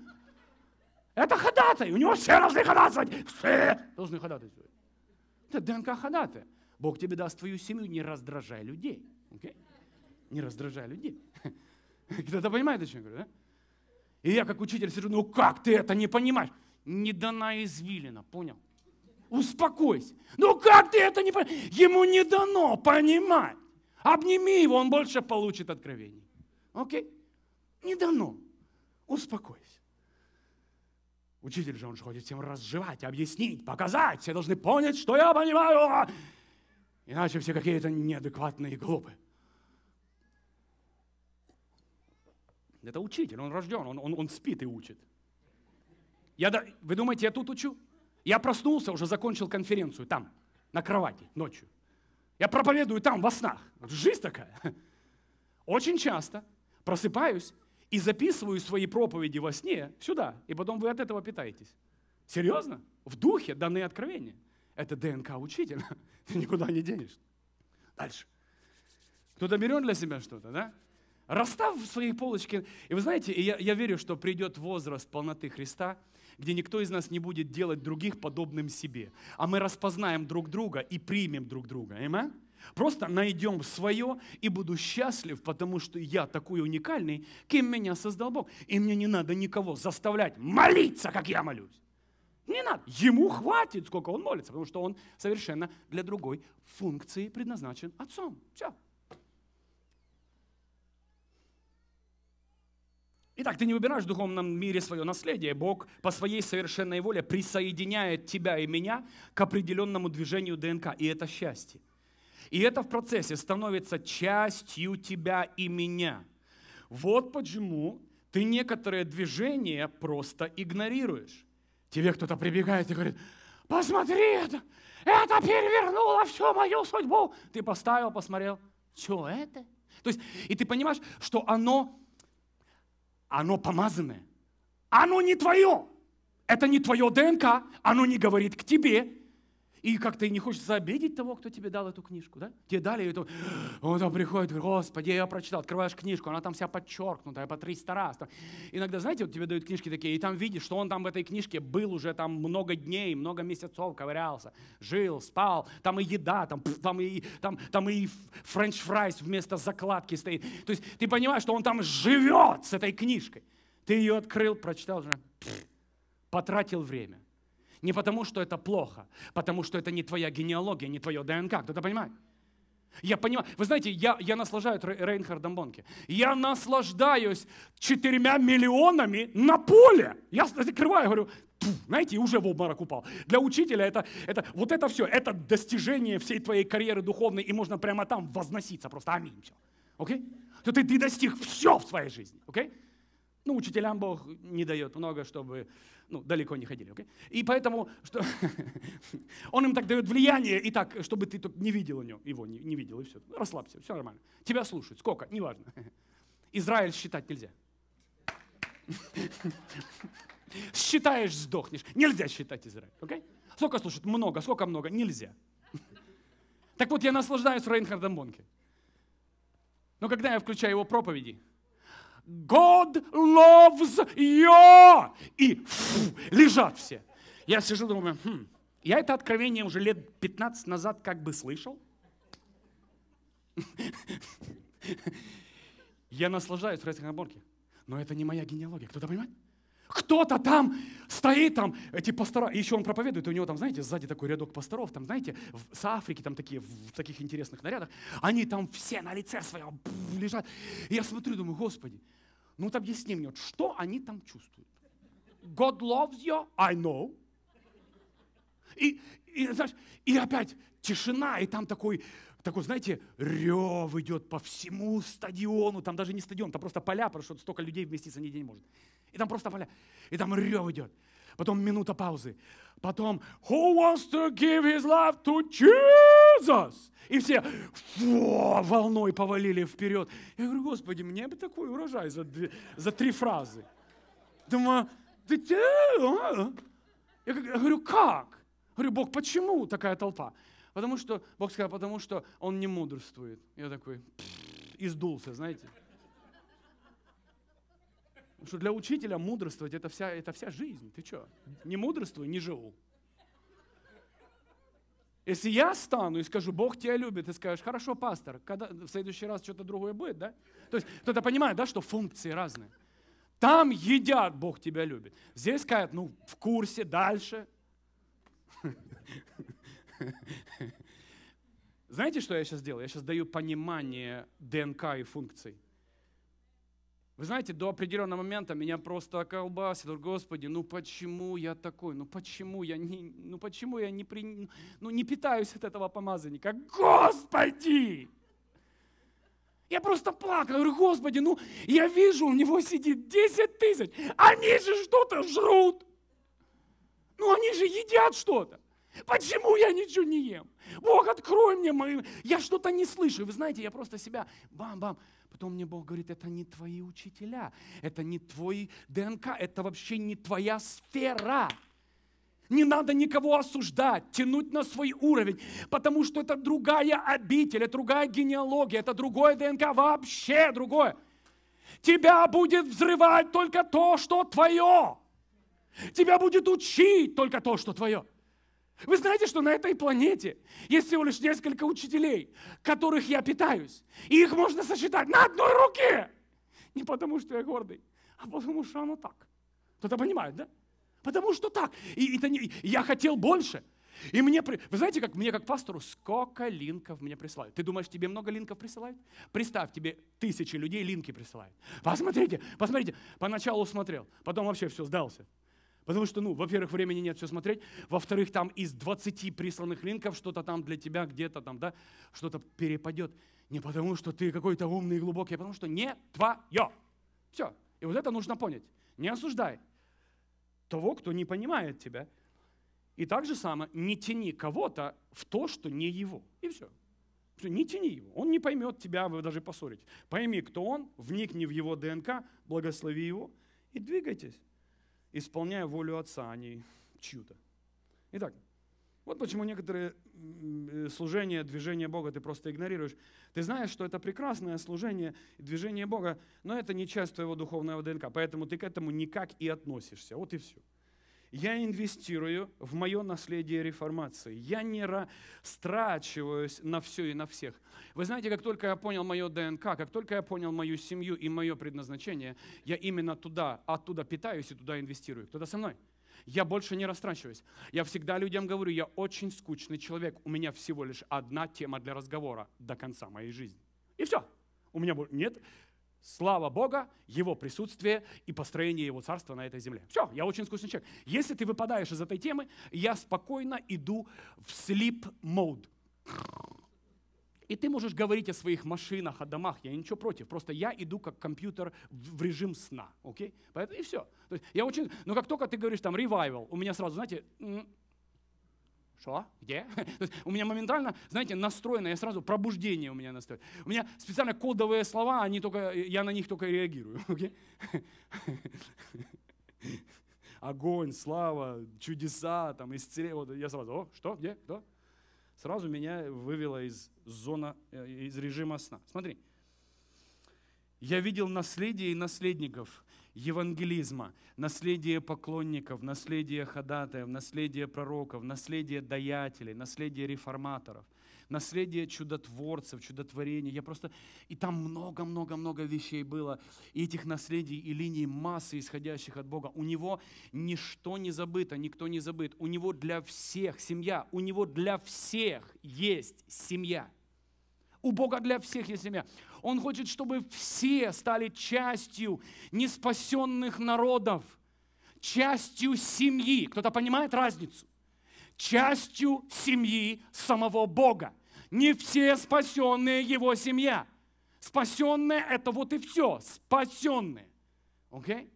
Это ходатай. У него все должны ходатайствовать. Все должны ходатайствовать. Это ДНК ходатай. Бог тебе даст твою семью, не раздражай людей. окей? не раздражая людей. Кто-то понимает, о чем я говорю, да? И я как учитель сижу, ну как ты это не понимаешь? Не дана извилина, понял? Успокойся. Ну как ты это не понимаешь? Ему не дано понимать. Обними его, он больше получит откровений. Окей? Не дано. Успокойся. Учитель же, он же хочет всем разжевать, объяснить, показать. Все должны понять, что я понимаю. Иначе все какие-то неадекватные и глупые. Это учитель, он рожден, он, он, он спит и учит. Я, вы думаете, я тут учу? Я проснулся, уже закончил конференцию там, на кровати ночью. Я проповедую там, во снах. Жизнь такая. Очень часто просыпаюсь и записываю свои проповеди во сне сюда, и потом вы от этого питаетесь. Серьезно? В духе данные откровения. Это ДНК учителя. Ты никуда не денешь. Дальше. Кто-то берет для себя что-то, да? расстав свои полочки. И вы знаете, я, я верю, что придет возраст полноты Христа, где никто из нас не будет делать других подобным себе, а мы распознаем друг друга и примем друг друга. Аминь? Просто найдем свое и буду счастлив, потому что я такой уникальный, кем меня создал Бог. И мне не надо никого заставлять молиться, как я молюсь. Не надо. Ему хватит, сколько он молится, потому что он совершенно для другой функции предназначен отцом. Все. Итак, ты не выбираешь в духовном мире свое наследие. Бог по своей совершенной воле присоединяет тебя и меня к определенному движению ДНК. И это счастье. И это в процессе становится частью тебя и меня. Вот почему ты некоторые движения просто игнорируешь. Тебе кто-то прибегает и говорит, посмотри это, это перевернуло всю мою судьбу. Ты поставил, посмотрел, что это? То есть, и ты понимаешь, что оно оно помазанное. Оно не твое. Это не твое ДНК, оно не говорит к тебе, и как-то и не хочется обидеть того, кто тебе дал эту книжку, да? Тебе дали эту, он там приходит, господи, я прочитал, открываешь книжку, она там вся подчеркнутая по 300 раз. Там. Иногда, знаете, вот тебе дают книжки такие, и там видишь, что он там в этой книжке был уже там много дней, много месяцев ковырялся, жил, спал, там и еда, там, там, и, там, там и френч-фрайс вместо закладки стоит. То есть ты понимаешь, что он там живет с этой книжкой. Ты ее открыл, прочитал, потратил время. Не потому, что это плохо, потому что это не твоя генеалогия, не твое ДНК. Кто-то понимает? Я понимаю. Вы знаете, я, я наслаждаюсь Рейнхардом Бонке. Я наслаждаюсь четырьмя миллионами на поле. Я закрываю, говорю, тьфу, знаете, уже в обморок упал. Для учителя это, это, вот это все, это достижение всей твоей карьеры духовной, и можно прямо там возноситься просто. Аминь. Все. Окей? Okay? То ты, ты достиг все в своей жизни. Окей? Okay? Ну, учителям Бог не дает много, чтобы ну, далеко не ходили. Okay? И поэтому что... он им так дает влияние, и так, чтобы ты только не видел него, его, не, не видел, и все. Ну, расслабься, все нормально. Тебя слушают. Сколько? Неважно. Израиль считать нельзя. Считаешь, сдохнешь. Нельзя считать Израиль. Okay? Сколько слушают? Много. Сколько много? Нельзя. Так вот, я наслаждаюсь Рейнхардом Бонке. Но когда я включаю его проповеди, God loves you! И фу, лежат все. Я сижу, думаю, хм, я это откровение уже лет 15 назад как бы слышал. Я наслаждаюсь рейсинг наборки. Но это не моя генеалогия. Кто-то понимает? Кто-то там стоит, там эти пастора, еще он проповедует, у него там, знаете, сзади такой рядок пасторов, там, знаете, в, с Африки, там такие, в таких интересных нарядах, они там все на лице своем лежат. И я смотрю, думаю, Господи, ну вот объясни мне, вот, что они там чувствуют? God loves you, I know. И, и, знаешь, и опять тишина, и там такой, такой, знаете, рев идет по всему стадиону, там даже не стадион, там просто поля, потому что столько людей вместиться нигде не может. И там просто поля, и там рев идет. Потом минута паузы. Потом, who wants to give his love to Jesus? Jesus! И все фу, волной повалили вперед. Я говорю, Господи, мне бы такой урожай за, две, за три фразы. Думаю, ты, ты, а, а». я говорю, как? Говорю, Бог, почему такая толпа? Потому что, Бог сказал, потому что он не мудрствует. Я такой, издулся, знаете. Потому что для учителя мудрствовать это вся, это вся жизнь. Ты что? Не мудрствуй, не живу. Если я стану и скажу, Бог тебя любит, ты скажешь, хорошо, пастор, когда в следующий раз что-то другое будет, да? То есть кто-то понимает, да, что функции разные. Там едят, Бог тебя любит. Здесь скажут, ну, в курсе, дальше. Знаете, что я сейчас делаю? Я сейчас даю понимание ДНК и функций. Вы знаете, до определенного момента меня просто околбасит. Господи, ну почему я такой? Ну почему я не, ну почему я не, при, ну не питаюсь от этого помазанника? Господи! Я просто плакал, говорю, Господи, ну я вижу, у него сидит 10 тысяч, они же что-то жрут. Ну они же едят что-то. Почему я ничего не ем? Бог, открой мне мои... Я что-то не слышу. Вы знаете, я просто себя бам-бам. Потом мне Бог говорит, это не твои учителя, это не твой ДНК, это вообще не твоя сфера. Не надо никого осуждать, тянуть на свой уровень, потому что это другая обитель, это другая генеалогия, это другое ДНК, вообще другое. Тебя будет взрывать только то, что твое. Тебя будет учить только то, что твое. Вы знаете, что на этой планете есть всего лишь несколько учителей, которых я питаюсь. И их можно сосчитать на одной руке. Не потому, что я гордый, а потому, что оно так. Кто-то понимает, да? Потому что так. И, это не... я хотел больше. И мне, вы знаете, как мне как пастору, сколько линков мне присылают. Ты думаешь, тебе много линков присылают? Представь, тебе тысячи людей линки присылают. Посмотрите, посмотрите. Поначалу смотрел, потом вообще все сдался. Потому что, ну, во-первых, времени нет все смотреть. Во-вторых, там из 20 присланных линков что-то там для тебя где-то там, да, что-то перепадет. Не потому, что ты какой-то умный и глубокий, а потому что не твое. Все. И вот это нужно понять. Не осуждай того, кто не понимает тебя. И так же самое, не тяни кого-то в то, что не его. И все. все. Не тяни его. Он не поймет тебя, вы даже поссорите. Пойми, кто он, вникни в его ДНК, благослови его и двигайтесь исполняя волю Отца, а не чью-то. Итак, вот почему некоторые э, служения, движения Бога ты просто игнорируешь. Ты знаешь, что это прекрасное служение, движение Бога, но это не часть твоего духовного ДНК, поэтому ты к этому никак и относишься. Вот и все. Я инвестирую в мое наследие реформации. Я не растрачиваюсь на все и на всех. Вы знаете, как только я понял мое ДНК, как только я понял мою семью и мое предназначение, я именно туда, оттуда питаюсь и туда инвестирую. Кто-то со мной? Я больше не растрачиваюсь. Я всегда людям говорю, я очень скучный человек. У меня всего лишь одна тема для разговора до конца моей жизни. И все. У меня нет слава Бога, Его присутствие и построение Его Царства на этой земле. Все, я очень скучный человек. Если ты выпадаешь из этой темы, я спокойно иду в sleep mode. И ты можешь говорить о своих машинах, о домах, я ничего против. Просто я иду как компьютер в режим сна, окей? Поэтому и все. То есть я очень... Но как только ты говоришь там revival, у меня сразу, знаете, что? Где? у меня моментально, знаете, настроено, я сразу, пробуждение у меня настроено. У меня специально кодовые слова, они только, я на них только реагирую. Okay? Огонь, слава, чудеса, там, исцеление. Вот я сразу, о, что, где, кто? Сразу меня вывело из зона, э, из режима сна. Смотри, я видел наследие и наследников – евангелизма, наследие поклонников, наследие ходатаев, наследие пророков, наследие даятелей, наследие реформаторов, наследие чудотворцев, чудотворений. Я просто... И там много-много-много вещей было, и этих наследий и линий массы, исходящих от Бога. У него ничто не забыто, никто не забыт. У него для всех семья, у него для всех есть семья. У Бога для всех есть семья. Он хочет, чтобы все стали частью неспасенных народов, частью семьи. Кто-то понимает разницу? Частью семьи самого Бога. Не все спасенные его семья. Спасенные – это вот и все. Спасенные. Окей? Okay?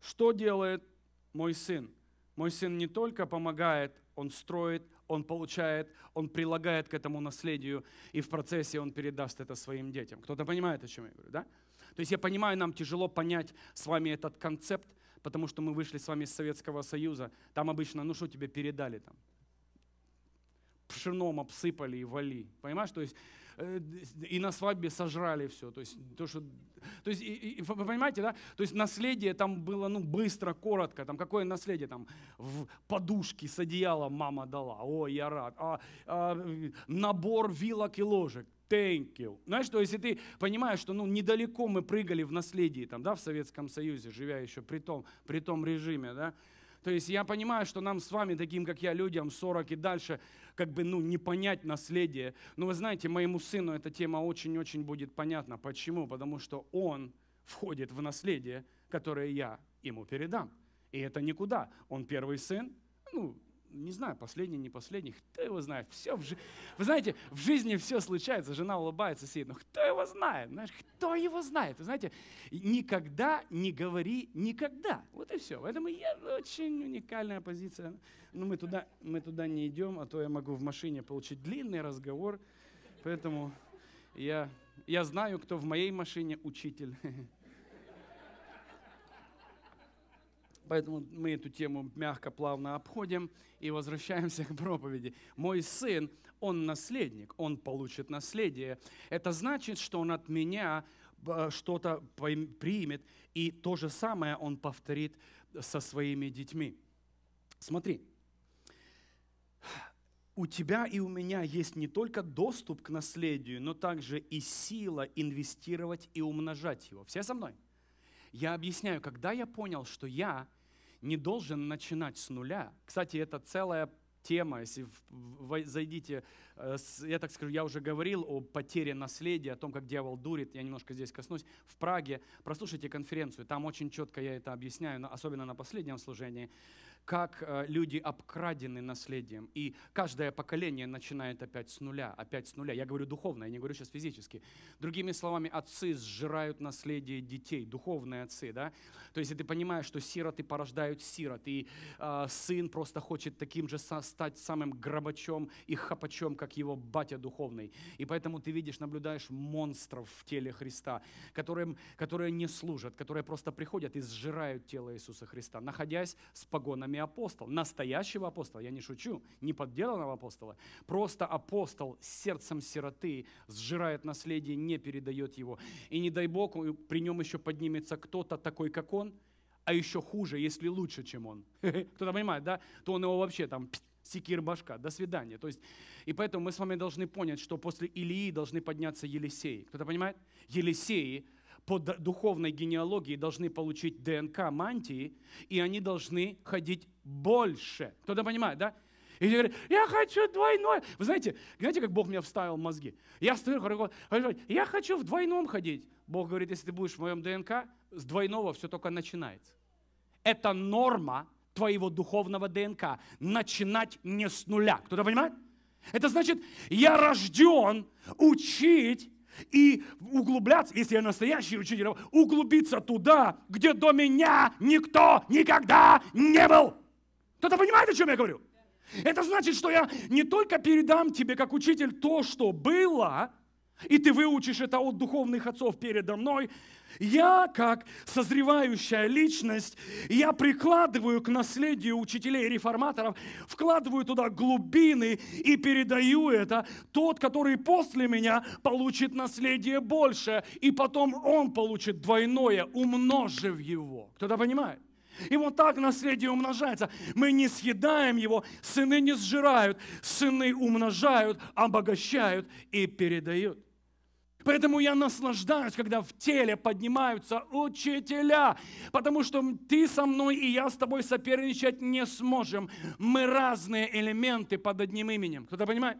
Что делает мой сын? Мой сын не только помогает, он строит он получает, он прилагает к этому наследию, и в процессе он передаст это своим детям. Кто-то понимает, о чем я говорю, да? То есть я понимаю, нам тяжело понять с вами этот концепт, потому что мы вышли с вами из Советского Союза. Там обычно, ну что тебе передали там? Пшеном обсыпали и вали. Понимаешь, то есть Э, и на свадьбе сожрали все. То есть, то, что, то есть и, и, вы понимаете, да? То есть наследие там было ну, быстро, коротко. Там какое наследие? Там в подушки с одеялом мама дала. О, я рад. А, а набор вилок и ложек. Thank you. Знаешь, что, если ты понимаешь, что ну, недалеко мы прыгали в наследии, там, да, в Советском Союзе, живя еще при том, при том режиме, да, то есть я понимаю, что нам с вами, таким как я, людям 40 и дальше, как бы, ну, не понять наследие. Но вы знаете, моему сыну эта тема очень-очень будет понятна. Почему? Потому что он входит в наследие, которое я ему передам. И это никуда. Он первый сын, ну, не знаю, последний, не последний, кто его знает, все в жи... Вы знаете, в жизни все случается, жена улыбается, сидит, но ну, кто его знает, знаешь, кто его знает, вы знаете, никогда не говори никогда, вот и все, поэтому я очень уникальная позиция, но ну, мы туда, мы туда не идем, а то я могу в машине получить длинный разговор, поэтому я, я знаю, кто в моей машине учитель. Поэтому мы эту тему мягко, плавно обходим и возвращаемся к проповеди. Мой сын, он наследник, он получит наследие. Это значит, что он от меня э, что-то примет, и то же самое он повторит со своими детьми. Смотри, у тебя и у меня есть не только доступ к наследию, но также и сила инвестировать и умножать его. Все со мной? Я объясняю, когда я понял, что я не должен начинать с нуля. Кстати, это целая тема, если зайдите, э, я так скажу, я уже говорил о потере наследия, о том, как дьявол дурит, я немножко здесь коснусь. В Праге прослушайте конференцию, там очень четко я это объясняю, особенно на последнем служении как э, люди обкрадены наследием, и каждое поколение начинает опять с нуля, опять с нуля. Я говорю духовно, я не говорю сейчас физически. Другими словами, отцы сжирают наследие детей, духовные отцы, да? То есть ты понимаешь, что сироты порождают сирот, и э, сын просто хочет таким же стать самым грабачом и хапачом, как его батя духовный. И поэтому ты видишь, наблюдаешь монстров в теле Христа, которым, которые не служат, которые просто приходят и сжирают тело Иисуса Христа, находясь с погонами нами апостол, настоящего апостола, я не шучу, не подделанного апостола. Просто апостол с сердцем сироты сжирает наследие, не передает его. И не дай Бог, при нем еще поднимется кто-то такой, как он, а еще хуже, если лучше, чем он. Кто-то понимает, да? То он его вообще там секир башка, до свидания. То есть, и поэтому мы с вами должны понять, что после Илии должны подняться Елисеи. Кто-то понимает? Елисеи – по духовной генеалогии должны получить ДНК мантии, и они должны ходить больше. Кто-то понимает, да? И тебе говорят, я хочу двойной. Вы знаете, знаете, как Бог мне вставил мозги? Я стою, говорю, я хочу в двойном ходить. Бог говорит, если ты будешь в моем ДНК, с двойного все только начинается. Это норма твоего духовного ДНК. Начинать не с нуля. Кто-то понимает? Это значит, я рожден учить и углубляться, если я настоящий учитель, углубиться туда, где до меня никто никогда не был. Кто-то понимает, о чем я говорю? Это значит, что я не только передам тебе как учитель то, что было, и ты выучишь это от духовных отцов передо мной, я, как созревающая личность, я прикладываю к наследию учителей и реформаторов, вкладываю туда глубины и передаю это. Тот, который после меня получит наследие больше, и потом он получит двойное, умножив его. Кто-то понимает? И вот так наследие умножается. Мы не съедаем его, сыны не сжирают, сыны умножают, обогащают и передают. Поэтому я наслаждаюсь, когда в теле поднимаются учителя, потому что ты со мной и я с тобой соперничать не сможем. Мы разные элементы под одним именем. Кто-то понимает?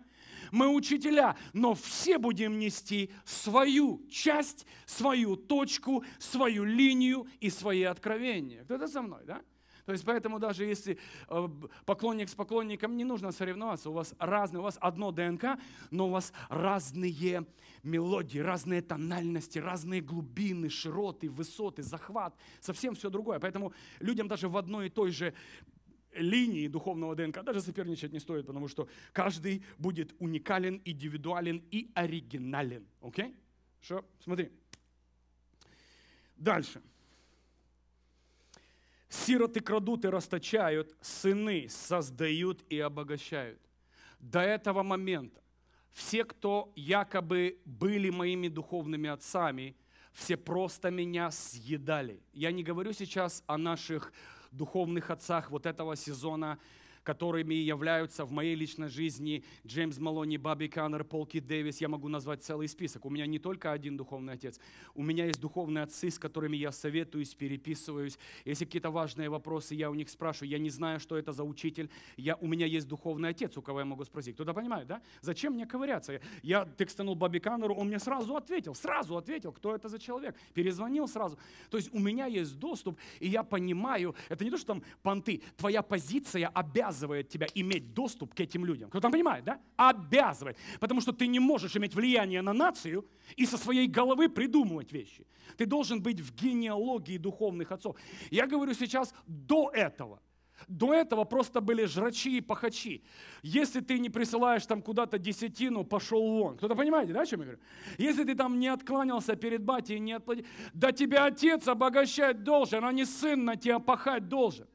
мы учителя, но все будем нести свою часть, свою точку, свою линию и свои откровения. Кто-то со мной, да? То есть поэтому даже если э, поклонник с поклонником, не нужно соревноваться. У вас разные, у вас одно ДНК, но у вас разные мелодии, разные тональности, разные глубины, широты, высоты, захват. Совсем все другое. Поэтому людям даже в одной и той же линии духовного ДНК даже соперничать не стоит, потому что каждый будет уникален, индивидуален и оригинален. Окей? Okay? Что? Смотри. Дальше. Сироты крадут и расточают, сыны создают и обогащают. До этого момента все, кто якобы были моими духовными отцами, все просто меня съедали. Я не говорю сейчас о наших духовных отцах вот этого сезона – которыми являются в моей личной жизни Джеймс Малони, Баби Каннер, Полки Дэвис. Я могу назвать целый список. У меня не только один духовный отец. У меня есть духовные отцы, с которыми я советуюсь, переписываюсь. Если какие-то важные вопросы, я у них спрашиваю. Я не знаю, что это за учитель. Я, у меня есть духовный отец, у кого я могу спросить. Кто-то понимает, да? Зачем мне ковыряться? Я текстанул Баби Каннеру, он мне сразу ответил. Сразу ответил, кто это за человек. Перезвонил сразу. То есть у меня есть доступ, и я понимаю, это не то, что там понты, твоя позиция обязана обязывает тебя иметь доступ к этим людям. Кто там понимает, да? Обязывает. Потому что ты не можешь иметь влияние на нацию и со своей головы придумывать вещи. Ты должен быть в генеалогии духовных отцов. Я говорю сейчас до этого. До этого просто были жрачи и пахачи. Если ты не присылаешь там куда-то десятину, пошел вон. Кто-то понимаете, да, о чем я говорю? Если ты там не откланялся перед батей, не отплатил, да тебя отец обогащать должен, а не сын на тебя пахать должен.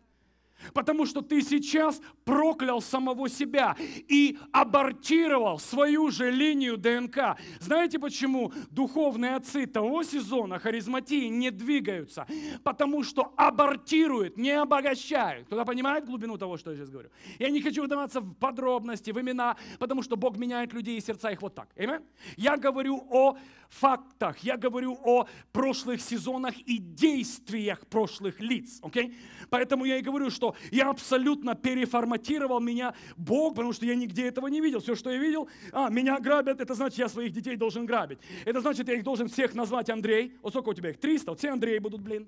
Потому что ты сейчас проклял самого себя и абортировал свою же линию ДНК. Знаете почему духовные отцы того сезона харизматии не двигаются? Потому что абортируют, не обогащают. Кто-то понимает глубину того, что я сейчас говорю? Я не хочу вдаваться в подробности, в имена, потому что Бог меняет людей и сердца их вот так. Amen? Я говорю о фактах, я говорю о прошлых сезонах и действиях прошлых лиц. Okay? Поэтому я и говорю, что я абсолютно переформатировал меня Бог, потому что я нигде этого не видел. Все, что я видел, а, меня грабят, это значит, я своих детей должен грабить. Это значит, я их должен всех назвать Андрей. Вот сколько у тебя их? 300? Вот все Андреи будут, блин.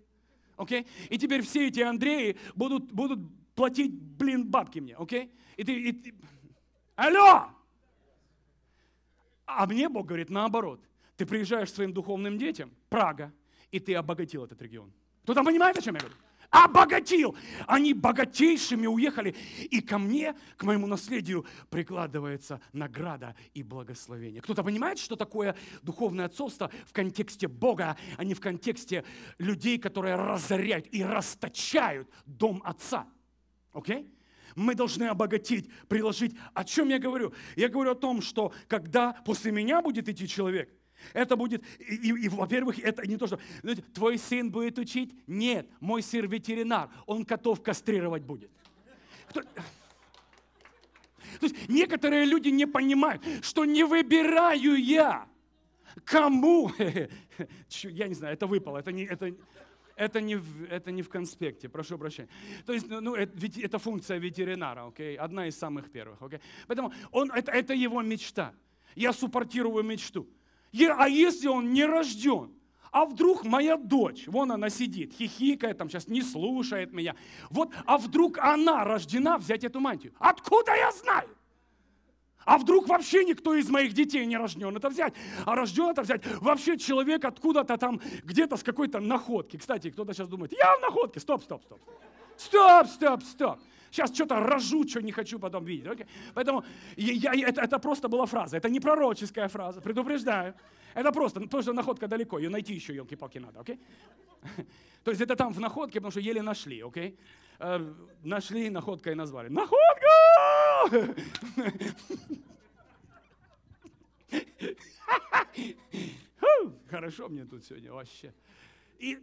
Окей? Okay? И теперь все эти Андреи будут, будут платить, блин, бабки мне. Окей? Okay? И ты, и Алло! А мне Бог говорит наоборот. Ты приезжаешь своим духовным детям, Прага, и ты обогатил этот регион. Кто там понимает, о чем я говорю? обогатил. Они богатейшими уехали. И ко мне, к моему наследию, прикладывается награда и благословение. Кто-то понимает, что такое духовное отцовство в контексте Бога, а не в контексте людей, которые разоряют и расточают дом отца? Окей? Okay? Мы должны обогатить, приложить. О чем я говорю? Я говорю о том, что когда после меня будет идти человек – это будет, и, и, и во-первых, это не то, что знаете, твой сын будет учить. Нет, мой сын ветеринар, он котов кастрировать будет. Кто... То есть некоторые люди не понимают, что не выбираю я, кому. Я не знаю, это выпало, это не, это, это не, в, это не в конспекте, прошу прощения. То есть, ну, ну, это, ведь, это функция ветеринара, окей, одна из самых первых. окей. Поэтому он, это, это его мечта. Я суппортирую мечту. А если он не рожден? А вдруг моя дочь, вон она сидит, хихикает, там сейчас не слушает меня. Вот, а вдруг она рождена взять эту мантию? Откуда я знаю? А вдруг вообще никто из моих детей не рожден это взять? А рожден это взять вообще человек откуда-то там, где-то с какой-то находки. Кстати, кто-то сейчас думает, я в находке. Стоп, стоп, стоп. Стоп, стоп, стоп. Сейчас что-то рожу, что не хочу потом видеть. Okay? Поэтому я, я, это, это просто была фраза. Это не пророческая фраза, предупреждаю. Это просто, ну, тоже находка далеко, ее найти еще, елки-палки, надо, окей? Okay? То есть это там в находке, потому что еле нашли, окей? Okay? Э, нашли, находкой назвали. Находка! Хорошо мне тут сегодня вообще. И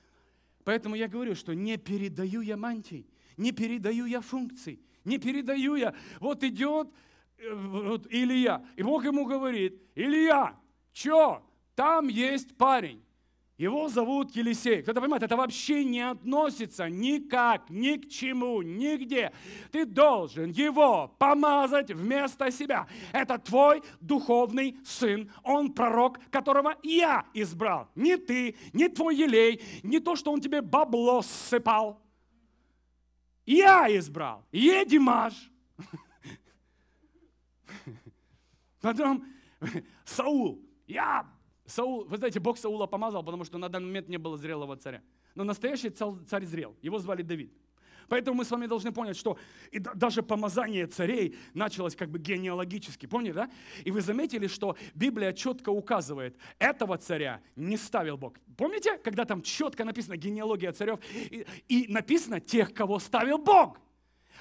поэтому я говорю, что не передаю я мантий. Не передаю я функций, не передаю я. Вот идет э, вот Илья, и Бог ему говорит, Илья, чё, там есть парень. Его зовут Елисей. Кто-то понимает, это вообще не относится никак, ни к чему, нигде. Ты должен его помазать вместо себя. Это твой духовный сын. Он пророк, которого я избрал. Не ты, не твой елей, не то, что он тебе бабло ссыпал я избрал, е Димаш. Потом Саул, я Саул, вы знаете, Бог Саула помазал, потому что на данный момент не было зрелого царя. Но настоящий царь зрел, его звали Давид. Поэтому мы с вами должны понять, что и даже помазание царей началось как бы генеалогически. Помните, да? И вы заметили, что Библия четко указывает, этого царя не ставил Бог. Помните, когда там четко написано генеалогия царев, и, и написано тех, кого ставил Бог.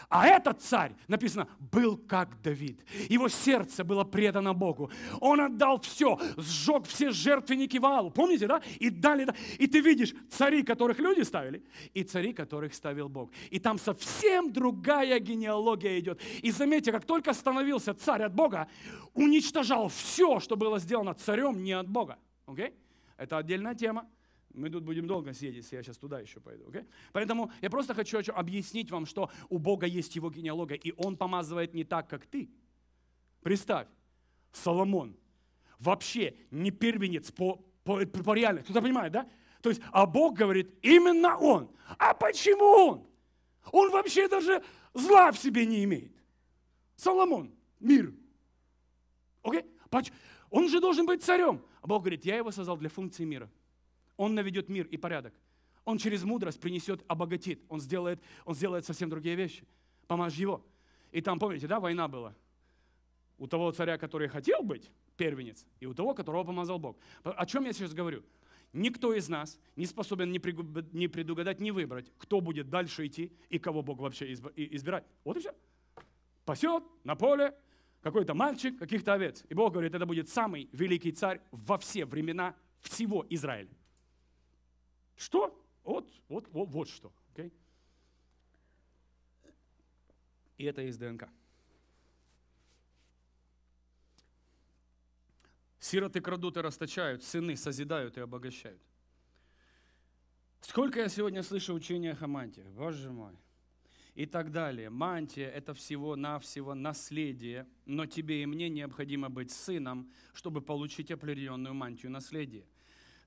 А этот царь, написано, был как Давид. Его сердце было предано Богу. Он отдал все, сжег все жертвенники Ваалу. Помните, да? И дали, да? И ты видишь цари, которых люди ставили, и цари, которых ставил Бог. И там совсем другая генеалогия идет. И заметьте, как только становился царь от Бога, уничтожал все, что было сделано царем не от Бога. Okay? Это отдельная тема. Мы тут будем долго сидеть, я сейчас туда еще пойду. Okay? Поэтому я просто хочу объяснить вам, что у Бога есть его генеалогия, и он помазывает не так, как ты. Представь, Соломон вообще не первенец по, по, по реальности. Кто-то понимает, да? То есть, а Бог говорит, именно он. А почему он? Он вообще даже зла в себе не имеет. Соломон, мир. Окей? Okay? Он же должен быть царем. А Бог говорит, я его создал для функции мира. Он наведет мир и порядок. Он через мудрость принесет, обогатит. Он сделает, он сделает совсем другие вещи. Помажь его. И там, помните, да, война была? У того царя, который хотел быть первенец, и у того, которого помазал Бог. О чем я сейчас говорю? Никто из нас не способен не предугадать, не выбрать, кто будет дальше идти и кого Бог вообще избирать. Вот и все. Пасет на поле какой-то мальчик, каких-то овец. И Бог говорит, это будет самый великий царь во все времена всего Израиля. Что? Вот, вот, вот, вот что. Okay? И это из ДНК. Сироты крадут и расточают, сыны созидают и обогащают. Сколько я сегодня слышу учения о мантии, боже мой, и так далее. Мантия – это всего-навсего наследие, но тебе и мне необходимо быть сыном, чтобы получить определенную мантию наследия.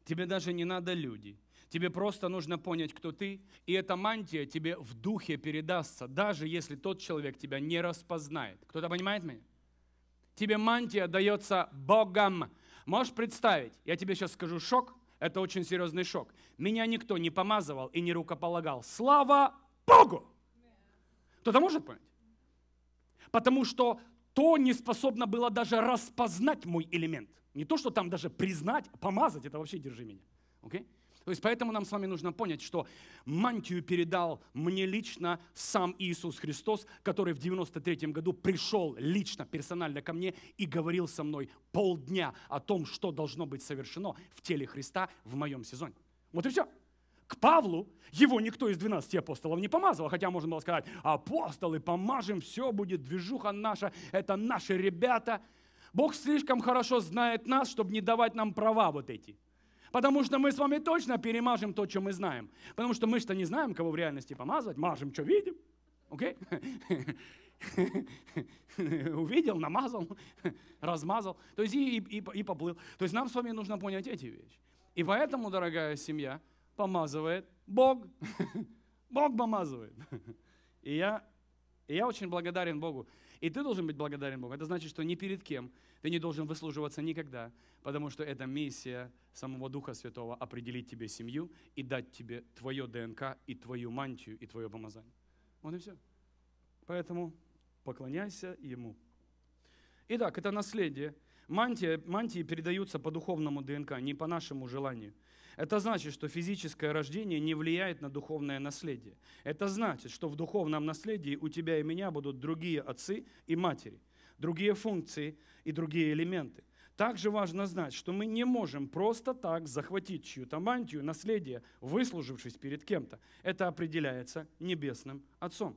Тебе даже не надо люди, Тебе просто нужно понять, кто ты, и эта мантия тебе в духе передастся, даже если тот человек тебя не распознает. Кто-то понимает меня? Тебе мантия дается Богом. Можешь представить, я тебе сейчас скажу шок, это очень серьезный шок. Меня никто не помазывал и не рукополагал. Слава Богу! Кто-то может понять? Потому что то не способно было даже распознать мой элемент. Не то, что там даже признать, помазать, это вообще держи меня. Okay? То есть поэтому нам с вами нужно понять, что мантию передал мне лично сам Иисус Христос, который в 93 году пришел лично, персонально ко мне и говорил со мной полдня о том, что должно быть совершено в теле Христа в моем сезоне. Вот и все. К Павлу его никто из 12 апостолов не помазал, хотя можно было сказать, апостолы помажем, все будет, движуха наша, это наши ребята. Бог слишком хорошо знает нас, чтобы не давать нам права вот эти – Потому что мы с вами точно перемажем то, что мы знаем. Потому что мы что не знаем, кого в реальности помазывать, мажем, что видим. Окей? Увидел, намазал, размазал. То есть и, и, и поплыл. То есть нам с вами нужно понять эти вещи. И поэтому, дорогая семья, помазывает Бог. Бог помазывает. И я, и я очень благодарен Богу. И ты должен быть благодарен Богу. Это значит, что ни перед кем ты не должен выслуживаться никогда, потому что это миссия самого Духа Святого определить тебе семью и дать тебе твое ДНК и твою мантию и твое помазание. Вот и все. Поэтому поклоняйся Ему. Итак, это наследие. Мантия, мантии передаются по духовному ДНК, не по нашему желанию. Это значит, что физическое рождение не влияет на духовное наследие. Это значит, что в духовном наследии у тебя и меня будут другие отцы и матери, другие функции и другие элементы. Также важно знать, что мы не можем просто так захватить чью-то мантию, наследие, выслужившись перед кем-то. Это определяется небесным Отцом.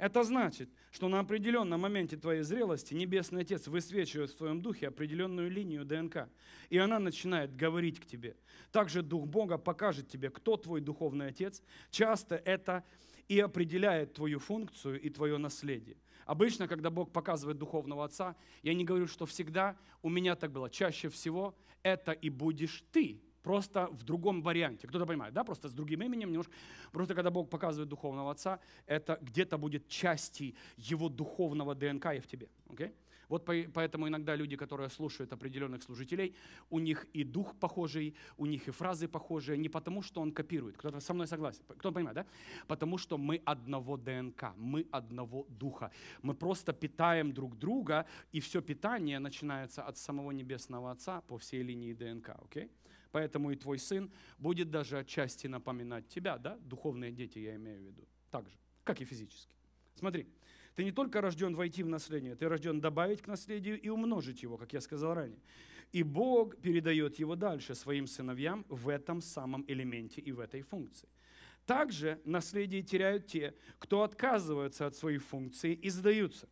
Это значит, что на определенном моменте твоей зрелости Небесный Отец высвечивает в твоем духе определенную линию ДНК, и она начинает говорить к тебе. Также Дух Бога покажет тебе, кто твой духовный Отец. Часто это и определяет твою функцию и твое наследие. Обычно, когда Бог показывает духовного отца, я не говорю, что всегда, у меня так было, чаще всего это и будешь ты просто в другом варианте. Кто-то понимает, да? Просто с другим именем немножко. Просто когда Бог показывает духовного отца, это где-то будет части его духовного ДНК и в тебе. Okay? Вот поэтому иногда люди, которые слушают определенных служителей, у них и дух похожий, у них и фразы похожие, не потому, что он копирует. Кто-то со мной согласен, кто понимает, да? Потому что мы одного ДНК, мы одного духа. Мы просто питаем друг друга, и все питание начинается от самого Небесного Отца по всей линии ДНК, окей? Okay? Поэтому и твой сын будет даже отчасти напоминать тебя, да? Духовные дети, я имею в виду. Так же, как и физически. Смотри, ты не только рожден войти в наследие, ты рожден добавить к наследию и умножить его, как я сказал ранее. И Бог передает его дальше своим сыновьям в этом самом элементе и в этой функции. Также наследие теряют те, кто отказываются от своей функции и сдаются.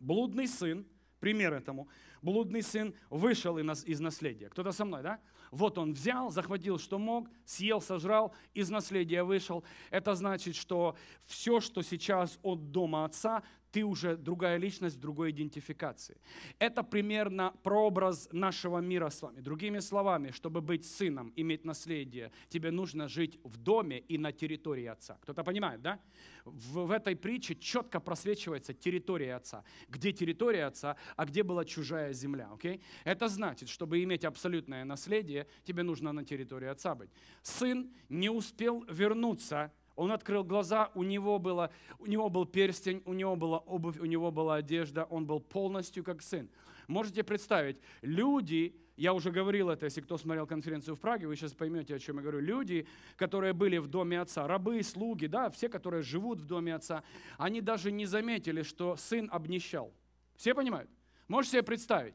Блудный сын пример этому. Блудный сын вышел из наследия. Кто-то со мной, да? Вот он взял, захватил, что мог, съел, сожрал, из наследия вышел. Это значит, что все, что сейчас от дома отца, ты уже другая личность в другой идентификации. Это примерно прообраз нашего мира с вами. Другими словами, чтобы быть сыном, иметь наследие, тебе нужно жить в доме и на территории отца. Кто-то понимает, да? В, в этой притче четко просвечивается территория отца. Где территория отца, а где была чужая земля, окей? Это значит, чтобы иметь абсолютное наследие, тебе нужно на территории отца быть. Сын не успел вернуться он открыл глаза, у него, было, у него был перстень, у него была обувь, у него была одежда, он был полностью как сын. Можете представить, люди, я уже говорил это, если кто смотрел конференцию в Праге, вы сейчас поймете, о чем я говорю. Люди, которые были в доме отца, рабы, слуги, да, все, которые живут в доме отца, они даже не заметили, что сын обнищал. Все понимают? Можете себе представить?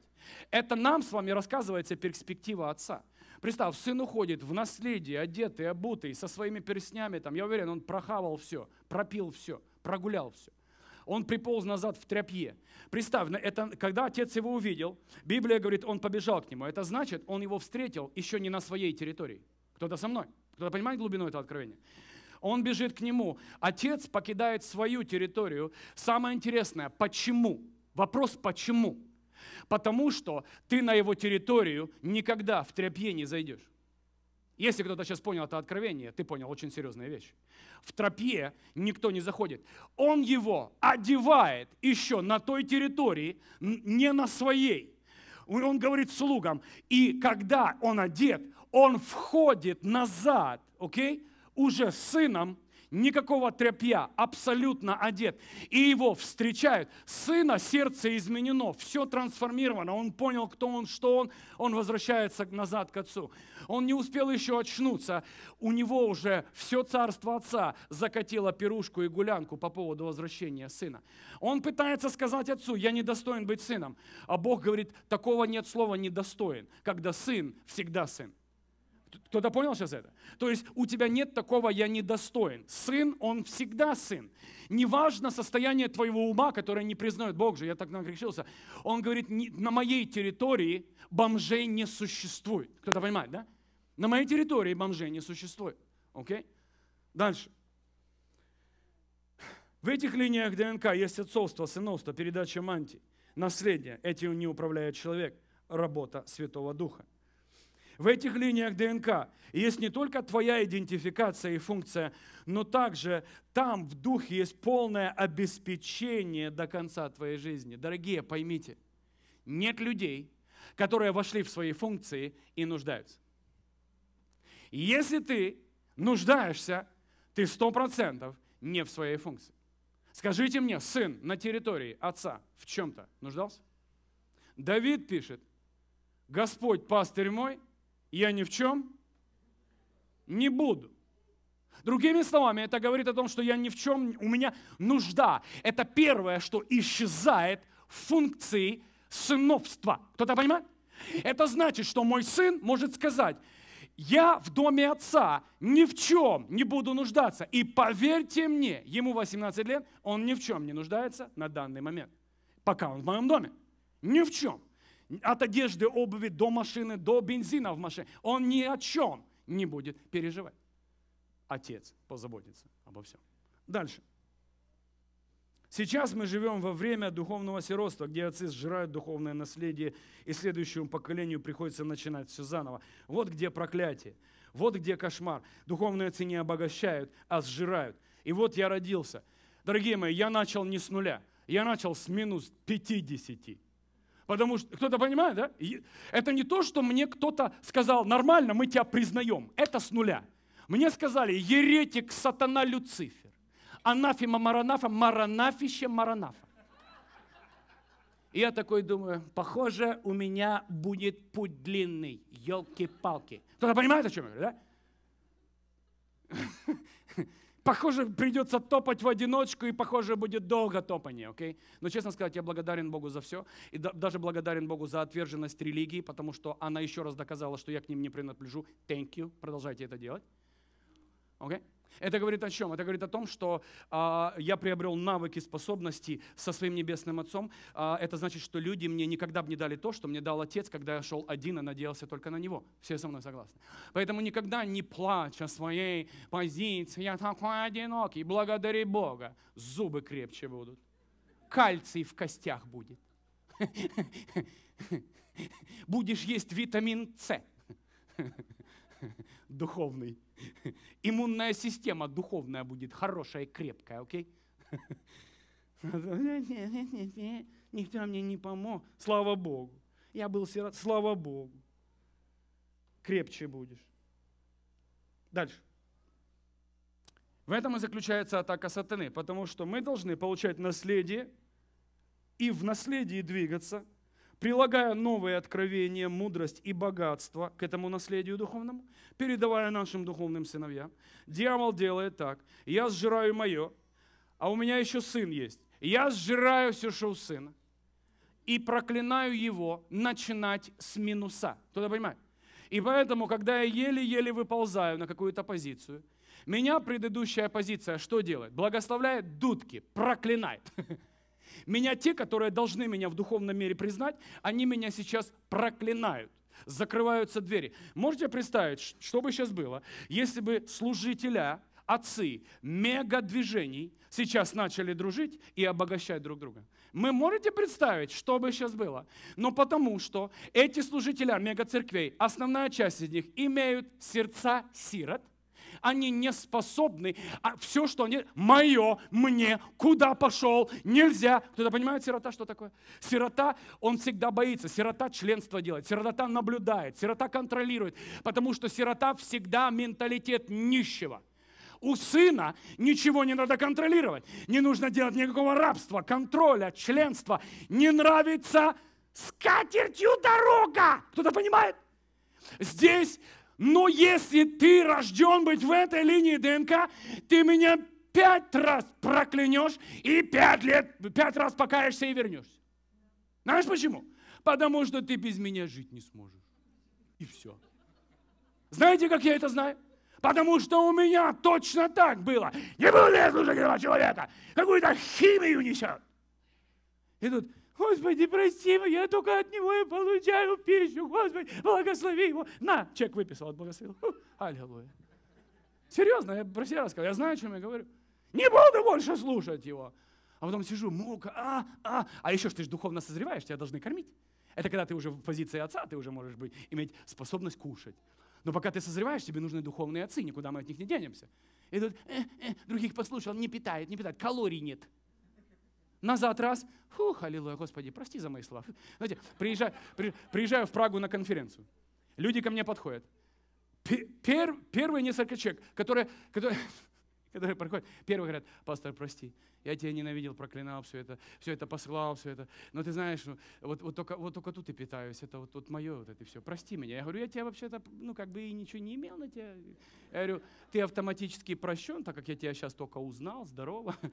Это нам с вами рассказывается перспектива отца – Представь, сын уходит в наследие, одетый, обутый, со своими перстнями, там, я уверен, он прохавал все, пропил все, прогулял все он приполз назад в тряпье. Представь, это, когда отец его увидел, Библия говорит, он побежал к нему. Это значит, он его встретил еще не на своей территории. Кто-то со мной? Кто-то понимает глубину этого откровения? Он бежит к нему. Отец покидает свою территорию. Самое интересное, почему? Вопрос «почему?». Потому что ты на его территорию никогда в тропье не зайдешь. Если кто-то сейчас понял это откровение, ты понял очень серьезную вещь. В тропье никто не заходит. Он его одевает еще на той территории, не на своей. Он говорит слугам, и когда он одет, он входит назад, окей, okay, уже сыном никакого тряпья, абсолютно одет. И его встречают. Сына сердце изменено, все трансформировано. Он понял, кто он, что он. Он возвращается назад к отцу. Он не успел еще очнуться. У него уже все царство отца закатило пирушку и гулянку по поводу возвращения сына. Он пытается сказать отцу, я недостоин быть сыном. А Бог говорит, такого нет слова недостоин, когда сын всегда сын. Кто-то понял сейчас это? То есть у тебя нет такого «я недостоин». Сын, он всегда сын. Неважно состояние твоего ума, которое не признает Бог же, я так нагрешился. Он говорит, на моей территории бомжей не существует. Кто-то понимает, да? На моей территории бомжей не существует. Окей? Дальше. В этих линиях ДНК есть отцовство, сыновство, передача мантии, наследие. Этим не управляет человек. Работа Святого Духа. В этих линиях ДНК есть не только твоя идентификация и функция, но также там в духе есть полное обеспечение до конца твоей жизни. Дорогие, поймите, нет людей, которые вошли в свои функции и нуждаются. Если ты нуждаешься, ты сто процентов не в своей функции. Скажите мне, сын на территории отца в чем-то нуждался? Давид пишет, Господь пастырь мой, я ни в чем не буду. Другими словами, это говорит о том, что я ни в чем, у меня нужда. Это первое, что исчезает в функции сыновства. Кто-то понимает? Это значит, что мой сын может сказать, я в доме отца ни в чем не буду нуждаться. И поверьте мне, ему 18 лет, он ни в чем не нуждается на данный момент, пока он в моем доме. Ни в чем. От одежды, обуви до машины, до бензина в машине. Он ни о чем не будет переживать. Отец позаботится обо всем. Дальше. Сейчас мы живем во время духовного сиротства, где отцы сжирают духовное наследие, и следующему поколению приходится начинать все заново. Вот где проклятие, вот где кошмар. Духовные отцы не обогащают, а сжирают. И вот я родился. Дорогие мои, я начал не с нуля, я начал с минус 50. Потому что, кто-то понимает, да? Это не то, что мне кто-то сказал, нормально, мы тебя признаем. Это с нуля. Мне сказали, еретик сатана Люцифер. Анафима Маранафа, Маранафище Маранафа. И я такой думаю, похоже, у меня будет путь длинный, елки-палки. Кто-то понимает, о чем я говорю, да? похоже, придется топать в одиночку, и, похоже, будет долго топание, окей? Okay? Но, честно сказать, я благодарен Богу за все, и да, даже благодарен Богу за отверженность религии, потому что она еще раз доказала, что я к ним не принадлежу. Thank you, продолжайте это делать. Окей? Okay? Это говорит о чем? Это говорит о том, что а, я приобрел навыки, способности со своим небесным отцом. А, это значит, что люди мне никогда бы не дали то, что мне дал отец, когда я шел один и надеялся только на него. Все со мной согласны. Поэтому никогда не плачь о своей позиции. Я такой одинокий. Благодари Бога. Зубы крепче будут. Кальций в костях будет. Будешь есть витамин С. духовный. Иммунная система духовная будет хорошая и крепкая, окей? Никто мне не помог. Слава Богу. Я был сирот. Слава Богу. Крепче будешь. Дальше. В этом и заключается атака сатаны, потому что мы должны получать наследие и в наследии двигаться – прилагая новые откровения, мудрость и богатство к этому наследию духовному, передавая нашим духовным сыновьям. Дьявол делает так. Я сжираю мое, а у меня еще сын есть. Я сжираю все, что у сына. И проклинаю его начинать с минуса. Кто-то понимает? И поэтому, когда я еле-еле выползаю на какую-то позицию, меня предыдущая позиция что делает? Благословляет дудки, проклинает. Меня те, которые должны меня в духовном мире признать, они меня сейчас проклинают. Закрываются двери. Можете представить, что бы сейчас было, если бы служителя, отцы мега-движений сейчас начали дружить и обогащать друг друга. Мы можете представить, что бы сейчас было? Но ну, потому что эти служителя мега-церквей, основная часть из них, имеют сердца сирот, они не способны. А все, что они... Мое, мне, куда пошел, нельзя. Кто-то понимает сирота, что такое? Сирота, он всегда боится. Сирота членство делает. Сирота наблюдает. Сирота контролирует. Потому что сирота всегда менталитет нищего. У сына ничего не надо контролировать. Не нужно делать никакого рабства, контроля, членства. Не нравится скатертью дорога. Кто-то понимает? Здесь но если ты рожден быть в этой линии ДНК, ты меня пять раз проклянешь и пять, лет, пять раз покаешься и вернешься. Знаешь почему? Потому что ты без меня жить не сможешь. И все. Знаете, как я это знаю? Потому что у меня точно так было. Не буду я слушать этого человека. Какую-то химию несет. И тут Господи, прости его, я только от него и получаю пищу. Господи, благослови его. На, чек выписал, отблагословил. Аллилуйя. Серьезно, я про себя рассказал, я знаю, о чем я говорю. Не буду больше слушать его. А потом сижу, мука, а, а. А еще ж ты же духовно созреваешь, тебя должны кормить. Это когда ты уже в позиции отца, ты уже можешь быть, иметь способность кушать. Но пока ты созреваешь, тебе нужны духовные отцы, никуда мы от них не денемся. И тут, э, э, других послушал, не питает, не питает, калорий нет. Назад раз. Фух, аллилуйя, Господи, прости за мои слова. Знаете, приезжаю, при, приезжаю в Прагу на конференцию. Люди ко мне подходят. Пер, первые несколько человек, которые, которые, которые проходят, первые говорят, пастор, прости, я тебя ненавидел, проклинал все это, все это посылал, все это. Но ты знаешь, ну, вот, вот, только, вот только тут и питаюсь, это вот, вот мое, вот это все. Прости меня. Я говорю, я тебя вообще-то, ну, как бы и ничего не имел на тебя. Я говорю, ты автоматически прощен, так как я тебя сейчас только узнал, здорово.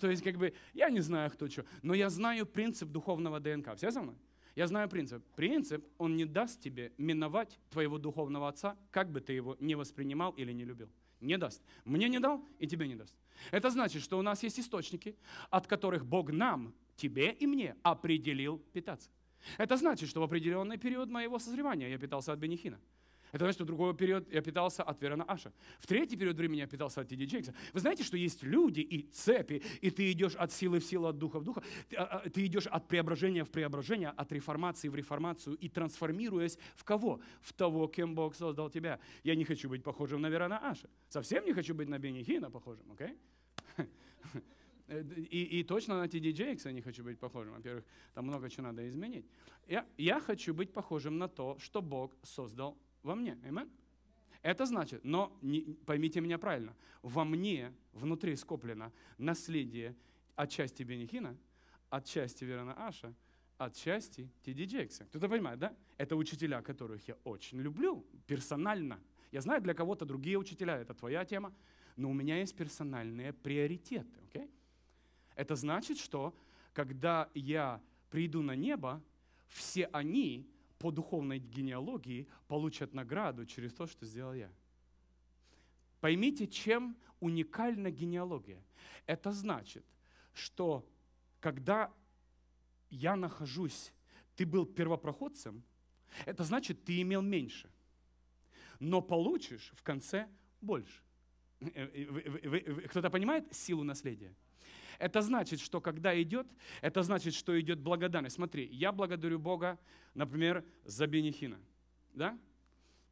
То есть, как бы, я не знаю, кто что, но я знаю принцип духовного ДНК. Все со мной? Я знаю принцип. Принцип, он не даст тебе миновать твоего духовного отца, как бы ты его не воспринимал или не любил. Не даст. Мне не дал, и тебе не даст. Это значит, что у нас есть источники, от которых Бог нам, тебе и мне определил питаться. Это значит, что в определенный период моего созревания я питался от бенихина. Это значит, что в другой период я питался от Верона Аша. В третий период времени я питался от Тиди Джейкса. Вы знаете, что есть люди и цепи, и ты идешь от силы в силу, от духа в духа. А, а, ты идешь от преображения в преображение, от реформации в реформацию и трансформируясь в кого? В того, кем Бог создал тебя. Я не хочу быть похожим на Верона Аша. Совсем не хочу быть на Бенни Хина похожим, окей? И, и точно на Тиди Джейкса не хочу быть похожим. Во-первых, там много чего надо изменить. Я, я хочу быть похожим на то, что Бог создал во мне. Аминь. Это значит, но не, поймите меня правильно, во мне внутри скоплено наследие отчасти Бенихина, отчасти Верона Аша, отчасти Тиди Джекса. Кто-то понимает, да? Это учителя, которых я очень люблю персонально. Я знаю, для кого-то другие учителя, это твоя тема, но у меня есть персональные приоритеты. Okay? Это значит, что когда я приду на небо, все они по духовной генеалогии получат награду через то, что сделал я. Поймите, чем уникальна генеалогия. Это значит, что когда я нахожусь, ты был первопроходцем, это значит, ты имел меньше, но получишь в конце больше. Э, э, кто-то понимает силу наследия? Это значит, что когда идет, это значит, что идет благодарность. Смотри, я благодарю Бога, например, за Бенихина. Да?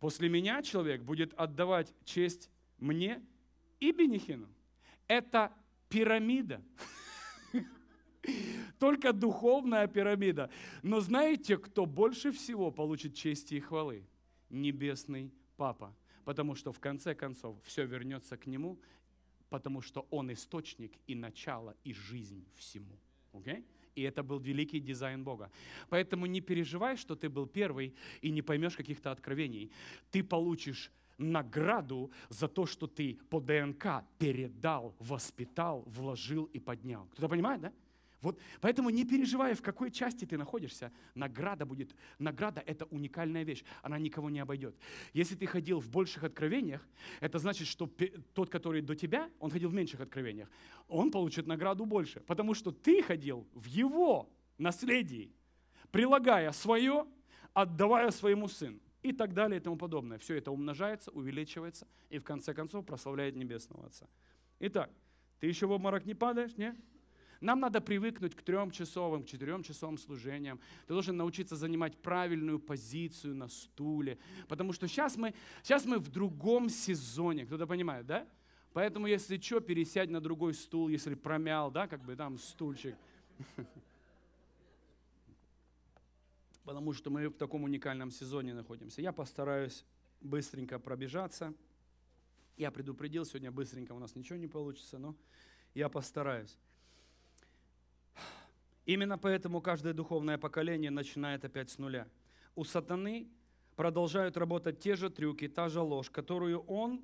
После меня человек будет отдавать честь мне и Бенихину. Это пирамида. Только духовная пирамида. Но знаете, кто больше всего получит чести и хвалы? Небесный Папа. Потому что в конце концов все вернется к Нему, потому что Он источник и начало, и жизнь всему. Okay? И это был великий дизайн Бога. Поэтому не переживай, что ты был первый и не поймешь каких-то откровений. Ты получишь награду за то, что ты по ДНК передал, воспитал, вложил и поднял. Кто-то понимает, да? Вот, поэтому не переживай, в какой части ты находишься, награда будет. Награда – это уникальная вещь, она никого не обойдет. Если ты ходил в больших откровениях, это значит, что тот, который до тебя, он ходил в меньших откровениях, он получит награду больше, потому что ты ходил в его наследии, прилагая свое, отдавая своему сыну и так далее и тому подобное. Все это умножается, увеличивается и в конце концов прославляет Небесного Отца. Итак, ты еще в обморок не падаешь, не? Нам надо привыкнуть к трехчасовым, к четырем служениям. Ты должен научиться занимать правильную позицию на стуле. Потому что сейчас мы, сейчас мы в другом сезоне. Кто-то понимает, да? Поэтому, если что, пересядь на другой стул, если промял, да, как бы там стульчик. Потому что мы в таком уникальном сезоне находимся. Я постараюсь быстренько пробежаться. Я предупредил, сегодня быстренько у нас ничего не получится, но я постараюсь. Именно поэтому каждое духовное поколение начинает опять с нуля. У сатаны продолжают работать те же трюки, та же ложь, которую он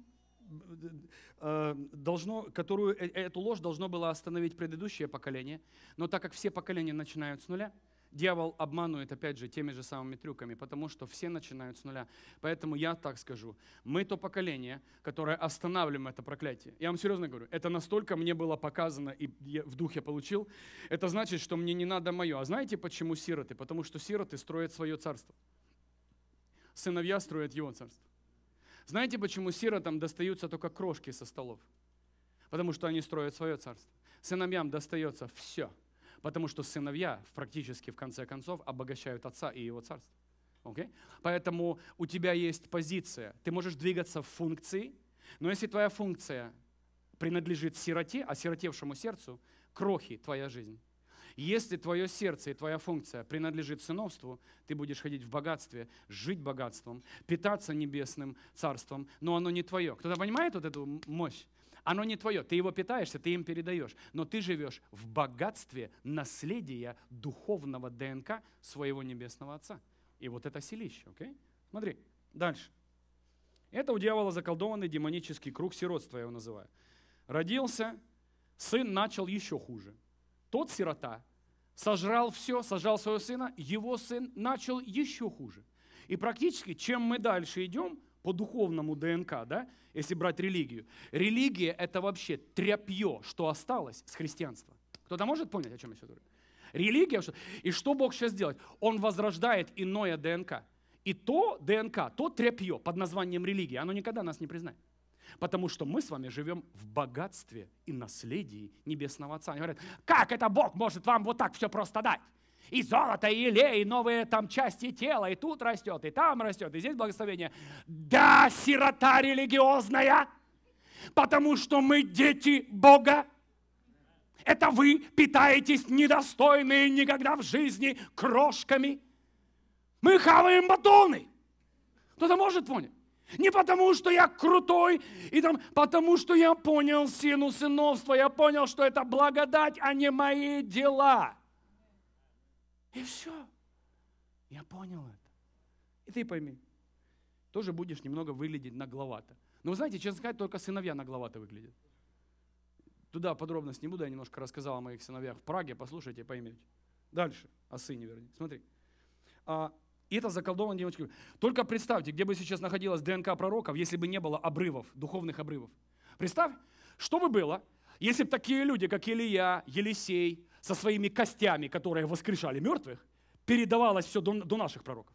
э, должно, которую э, эту ложь должно было остановить предыдущее поколение. Но так как все поколения начинают с нуля, Дьявол обманывает, опять же, теми же самыми трюками, потому что все начинают с нуля. Поэтому я так скажу. Мы то поколение, которое останавливаем это проклятие. Я вам серьезно говорю, это настолько мне было показано, и я в духе получил. Это значит, что мне не надо мое. А знаете, почему сироты? Потому что сироты строят свое царство. Сыновья строят его царство. Знаете, почему сиротам достаются только крошки со столов? Потому что они строят свое царство. Сыновьям достается все – Потому что сыновья практически в конце концов обогащают отца и его царство. Okay? Поэтому у тебя есть позиция. Ты можешь двигаться в функции, но если твоя функция принадлежит сироте, а сиротевшему сердцу, крохи твоя жизнь. Если твое сердце и твоя функция принадлежит сыновству, ты будешь ходить в богатстве, жить богатством, питаться небесным царством, но оно не твое. Кто-то понимает вот эту мощь? Оно не твое, ты его питаешься, ты им передаешь, но ты живешь в богатстве наследия духовного ДНК своего небесного Отца. И вот это селище, окей? Okay? Смотри, дальше. Это у дьявола заколдованный демонический круг сиротства, я его называю. Родился, сын начал еще хуже. Тот сирота сожрал все, сожрал своего сына, его сын начал еще хуже. И практически, чем мы дальше идем, по духовному ДНК, да, если брать религию. Религия – это вообще тряпье, что осталось с христианства. Кто-то может понять, о чем я сейчас говорю? Религия. И что Бог сейчас делает? Он возрождает иное ДНК. И то ДНК, то тряпье под названием религия, оно никогда нас не признает. Потому что мы с вами живем в богатстве и наследии Небесного Отца. Они говорят, как это Бог может вам вот так все просто дать? и золото, и елей, и новые там части тела, и тут растет, и там растет, и здесь благословение. Да, сирота религиозная, потому что мы дети Бога. Это вы питаетесь недостойные никогда в жизни крошками. Мы хаваем батоны. Кто-то может понять? Не потому, что я крутой, и там, потому что я понял сину сыновства, я понял, что это благодать, а не мои дела. И все. Я понял это. И ты пойми, тоже будешь немного выглядеть нагловато. Но вы знаете, честно сказать, только сыновья нагловато выглядят. Туда подробность не буду, я немножко рассказал о моих сыновьях в Праге, послушайте, поймете. Дальше, о сыне вернее. Смотри. А, и это заколдованная девочка. Только представьте, где бы сейчас находилась ДНК пророков, если бы не было обрывов, духовных обрывов. Представь, что бы было, если бы такие люди, как Илья, Елисей, со своими костями, которые воскрешали мертвых, передавалось все до, до наших пророков.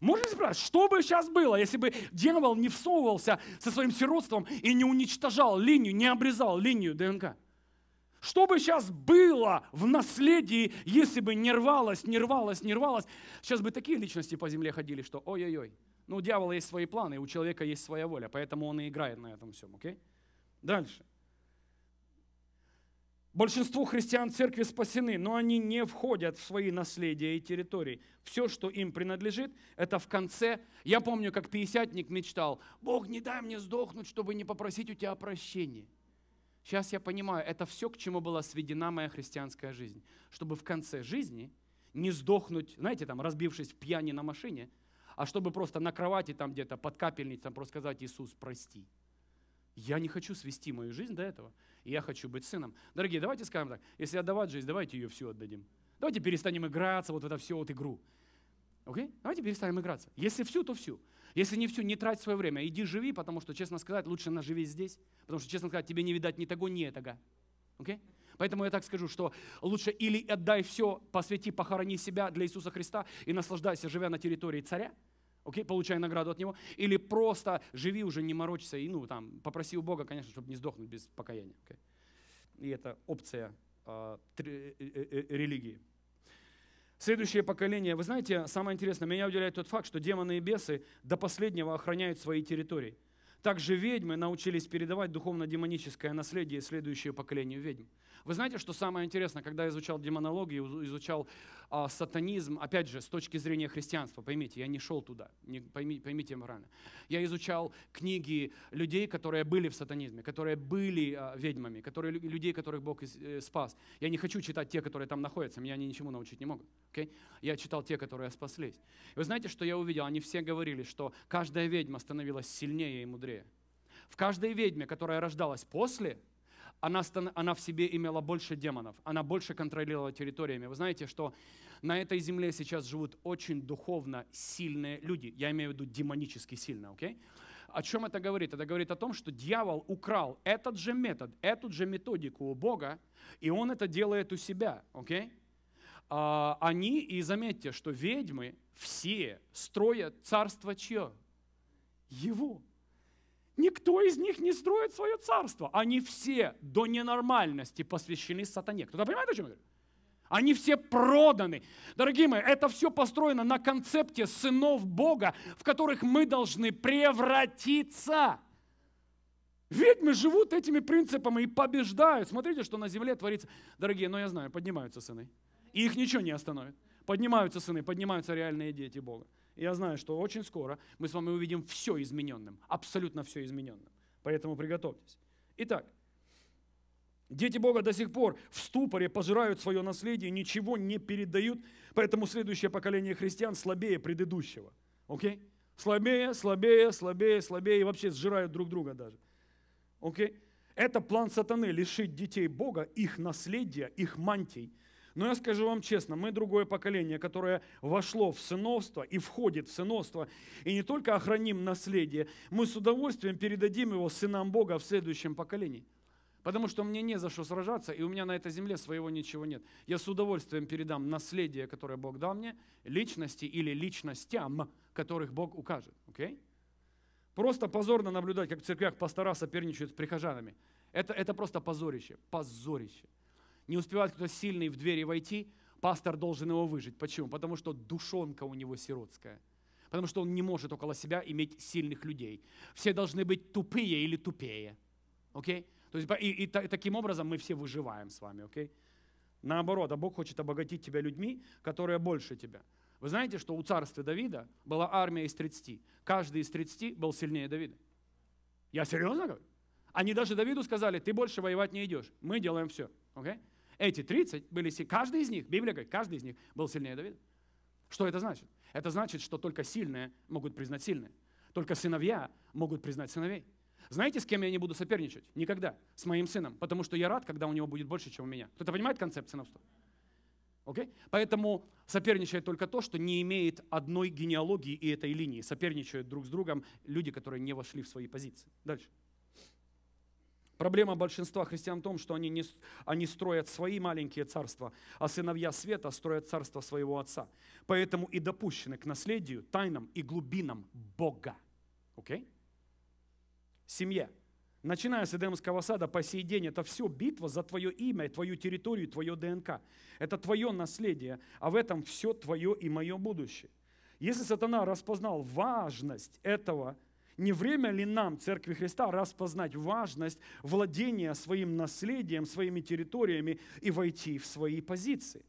Можете спрашивать, что бы сейчас было, если бы дьявол не всовывался со своим сиротством и не уничтожал линию, не обрезал линию ДНК? Что бы сейчас было в наследии, если бы не рвалось, не рвалось, не рвалось? Сейчас бы такие личности по земле ходили, что ой-ой-ой. Ну, у дьявола есть свои планы, у человека есть своя воля, поэтому он и играет на этом всем, окей? Дальше. Большинство христиан церкви спасены, но они не входят в свои наследия и территории. Все, что им принадлежит, это в конце. Я помню, как пятидесятник мечтал, «Бог, не дай мне сдохнуть, чтобы не попросить у тебя прощения». Сейчас я понимаю, это все, к чему была сведена моя христианская жизнь. Чтобы в конце жизни не сдохнуть, знаете, там, разбившись в пьяни на машине, а чтобы просто на кровати там где-то под капельницей там, просто сказать «Иисус, прости». Я не хочу свести мою жизнь до этого. я хочу быть сыном. Дорогие, давайте скажем так. Если отдавать жизнь, давайте ее всю отдадим. Давайте перестанем играться вот в это все, вот игру. Окей? Okay? Давайте перестанем играться. Если всю, то всю. Если не всю, не трать свое время. Иди живи, потому что, честно сказать, лучше наживи здесь. Потому что, честно сказать, тебе не видать ни того, ни этого. Окей? Okay? Поэтому я так скажу, что лучше или отдай все, посвяти, похорони себя для Иисуса Христа и наслаждайся, живя на территории царя – окей, получай награду от него, или просто живи уже, не морочься, и, ну, там, попроси у Бога, конечно, чтобы не сдохнуть без покаяния, окей. И это опция а, э, э, э, религии. Следующее поколение. Вы знаете, самое интересное, меня удивляет тот факт, что демоны и бесы до последнего охраняют свои территории – также ведьмы научились передавать духовно-демоническое наследие следующее поколению ведьм. Вы знаете, что самое интересное, когда я изучал демонологию, изучал а, сатанизм, опять же, с точки зрения христианства, поймите, я не шел туда, не, поймите, поймите правильно. Я изучал книги людей, которые были в сатанизме, которые были а, ведьмами, которые, людей, которых Бог из, э, спас. Я не хочу читать те, которые там находятся, меня они ничему научить не могут. Okay? Я читал те, которые спаслись. Вы знаете, что я увидел? Они все говорили, что каждая ведьма становилась сильнее и мудрее. В каждой ведьме, которая рождалась после, она, она в себе имела больше демонов, она больше контролировала территориями. Вы знаете, что на этой земле сейчас живут очень духовно сильные люди. Я имею в виду демонически сильные, окей? Okay? О чем это говорит? Это говорит о том, что дьявол украл этот же метод, эту же методику у Бога, и он это делает у себя, окей? Okay? А, они, и заметьте, что ведьмы все строят царство чье? Его. Никто из них не строит свое царство. Они все до ненормальности посвящены сатане. Кто-то понимает, о чем я говорю? Они все проданы. Дорогие мои, это все построено на концепте сынов Бога, в которых мы должны превратиться. Ведьмы живут этими принципами и побеждают. Смотрите, что на земле творится. Дорогие, но ну, я знаю, поднимаются сыны. И их ничего не остановит. Поднимаются сыны, поднимаются реальные дети Бога. Я знаю, что очень скоро мы с вами увидим все измененным, абсолютно все измененным. Поэтому приготовьтесь. Итак, Дети Бога до сих пор в ступоре пожирают свое наследие, ничего не передают, поэтому следующее поколение христиан слабее предыдущего. Окей? Okay? Слабее, слабее, слабее, слабее, и вообще сжирают друг друга даже. Окей? Okay? Это план сатаны – лишить детей Бога их наследия, их мантий – но я скажу вам честно, мы другое поколение, которое вошло в сыновство и входит в сыновство, и не только охраним наследие, мы с удовольствием передадим его сынам Бога в следующем поколении. Потому что мне не за что сражаться, и у меня на этой земле своего ничего нет. Я с удовольствием передам наследие, которое Бог дал мне, личности или личностям, которых Бог укажет. Okay? Просто позорно наблюдать, как в церквях пастора соперничают с прихожанами. Это, это просто позорище. Позорище не успевает кто-то сильный в двери войти, пастор должен его выжить. Почему? Потому что душонка у него сиротская. Потому что он не может около себя иметь сильных людей. Все должны быть тупые или тупее. Окей? То есть, и, и, и таким образом мы все выживаем с вами. Окей? Наоборот, а Бог хочет обогатить тебя людьми, которые больше тебя. Вы знаете, что у царства Давида была армия из 30. Каждый из 30 был сильнее Давида. Я серьезно говорю? Они даже Давиду сказали, ты больше воевать не идешь. Мы делаем все. Okay? Эти 30 были, каждый из них, Библия говорит, каждый из них был сильнее Давида. Что это значит? Это значит, что только сильные могут признать сильные. Только сыновья могут признать сыновей. Знаете, с кем я не буду соперничать? Никогда. С моим сыном. Потому что я рад, когда у него будет больше, чем у меня. Кто-то понимает концепт сыновства? Okay? Поэтому соперничает только то, что не имеет одной генеалогии и этой линии. Соперничают друг с другом люди, которые не вошли в свои позиции. Дальше. Проблема большинства христиан в том, что они, не, они строят свои маленькие царства, а сыновья света строят царство своего отца. Поэтому и допущены к наследию, тайнам и глубинам Бога. Окей? Okay? Семья. Начиная с Эдемского сада, по сей день это все битва за твое имя, твою территорию, твое ДНК. Это твое наследие, а в этом все твое и мое будущее. Если сатана распознал важность этого не время ли нам, Церкви Христа, распознать важность владения своим наследием, своими территориями и войти в свои позиции?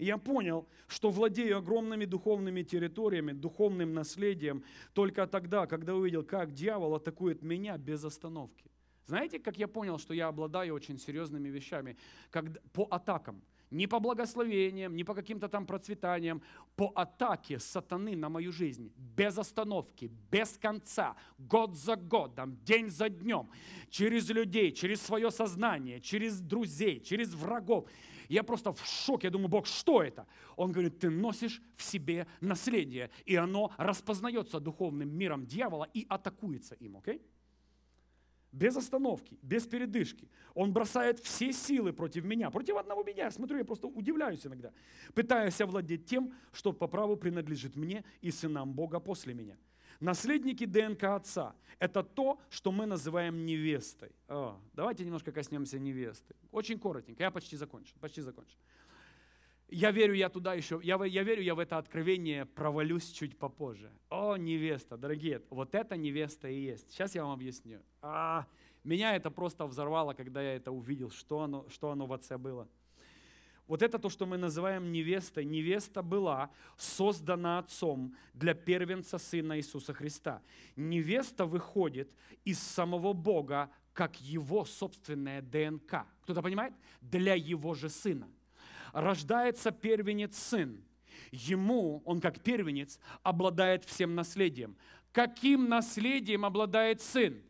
я понял, что владею огромными духовными территориями, духовным наследием только тогда, когда увидел, как дьявол атакует меня без остановки. Знаете, как я понял, что я обладаю очень серьезными вещами? Когда, по атакам – не по благословениям, не по каким-то там процветаниям, по атаке сатаны на мою жизнь, без остановки, без конца, год за годом, день за днем, через людей, через свое сознание, через друзей, через врагов. Я просто в шоке, я думаю, Бог, что это? Он говорит, ты носишь в себе наследие, и оно распознается духовным миром дьявола и атакуется им, окей? Okay? без остановки, без передышки. Он бросает все силы против меня, против одного меня. Я смотрю, я просто удивляюсь иногда. пытаясь овладеть тем, что по праву принадлежит мне и сынам Бога после меня. Наследники ДНК отца – это то, что мы называем невестой. О, давайте немножко коснемся невесты. Очень коротенько, я почти закончил, почти закончил. Я верю, я туда еще, я, я верю, я в это откровение провалюсь чуть попозже. О, невеста, дорогие, вот эта невеста и есть. Сейчас я вам объясню. А, меня это просто взорвало, когда я это увидел, что оно, что оно в отце было. Вот это то, что мы называем невестой. Невеста была создана Отцом для первенца Сына Иисуса Христа. Невеста выходит из самого Бога, как его собственная ДНК. Кто-то понимает? Для его же Сына рождается первенец сын. Ему, он как первенец, обладает всем наследием. Каким наследием обладает сын?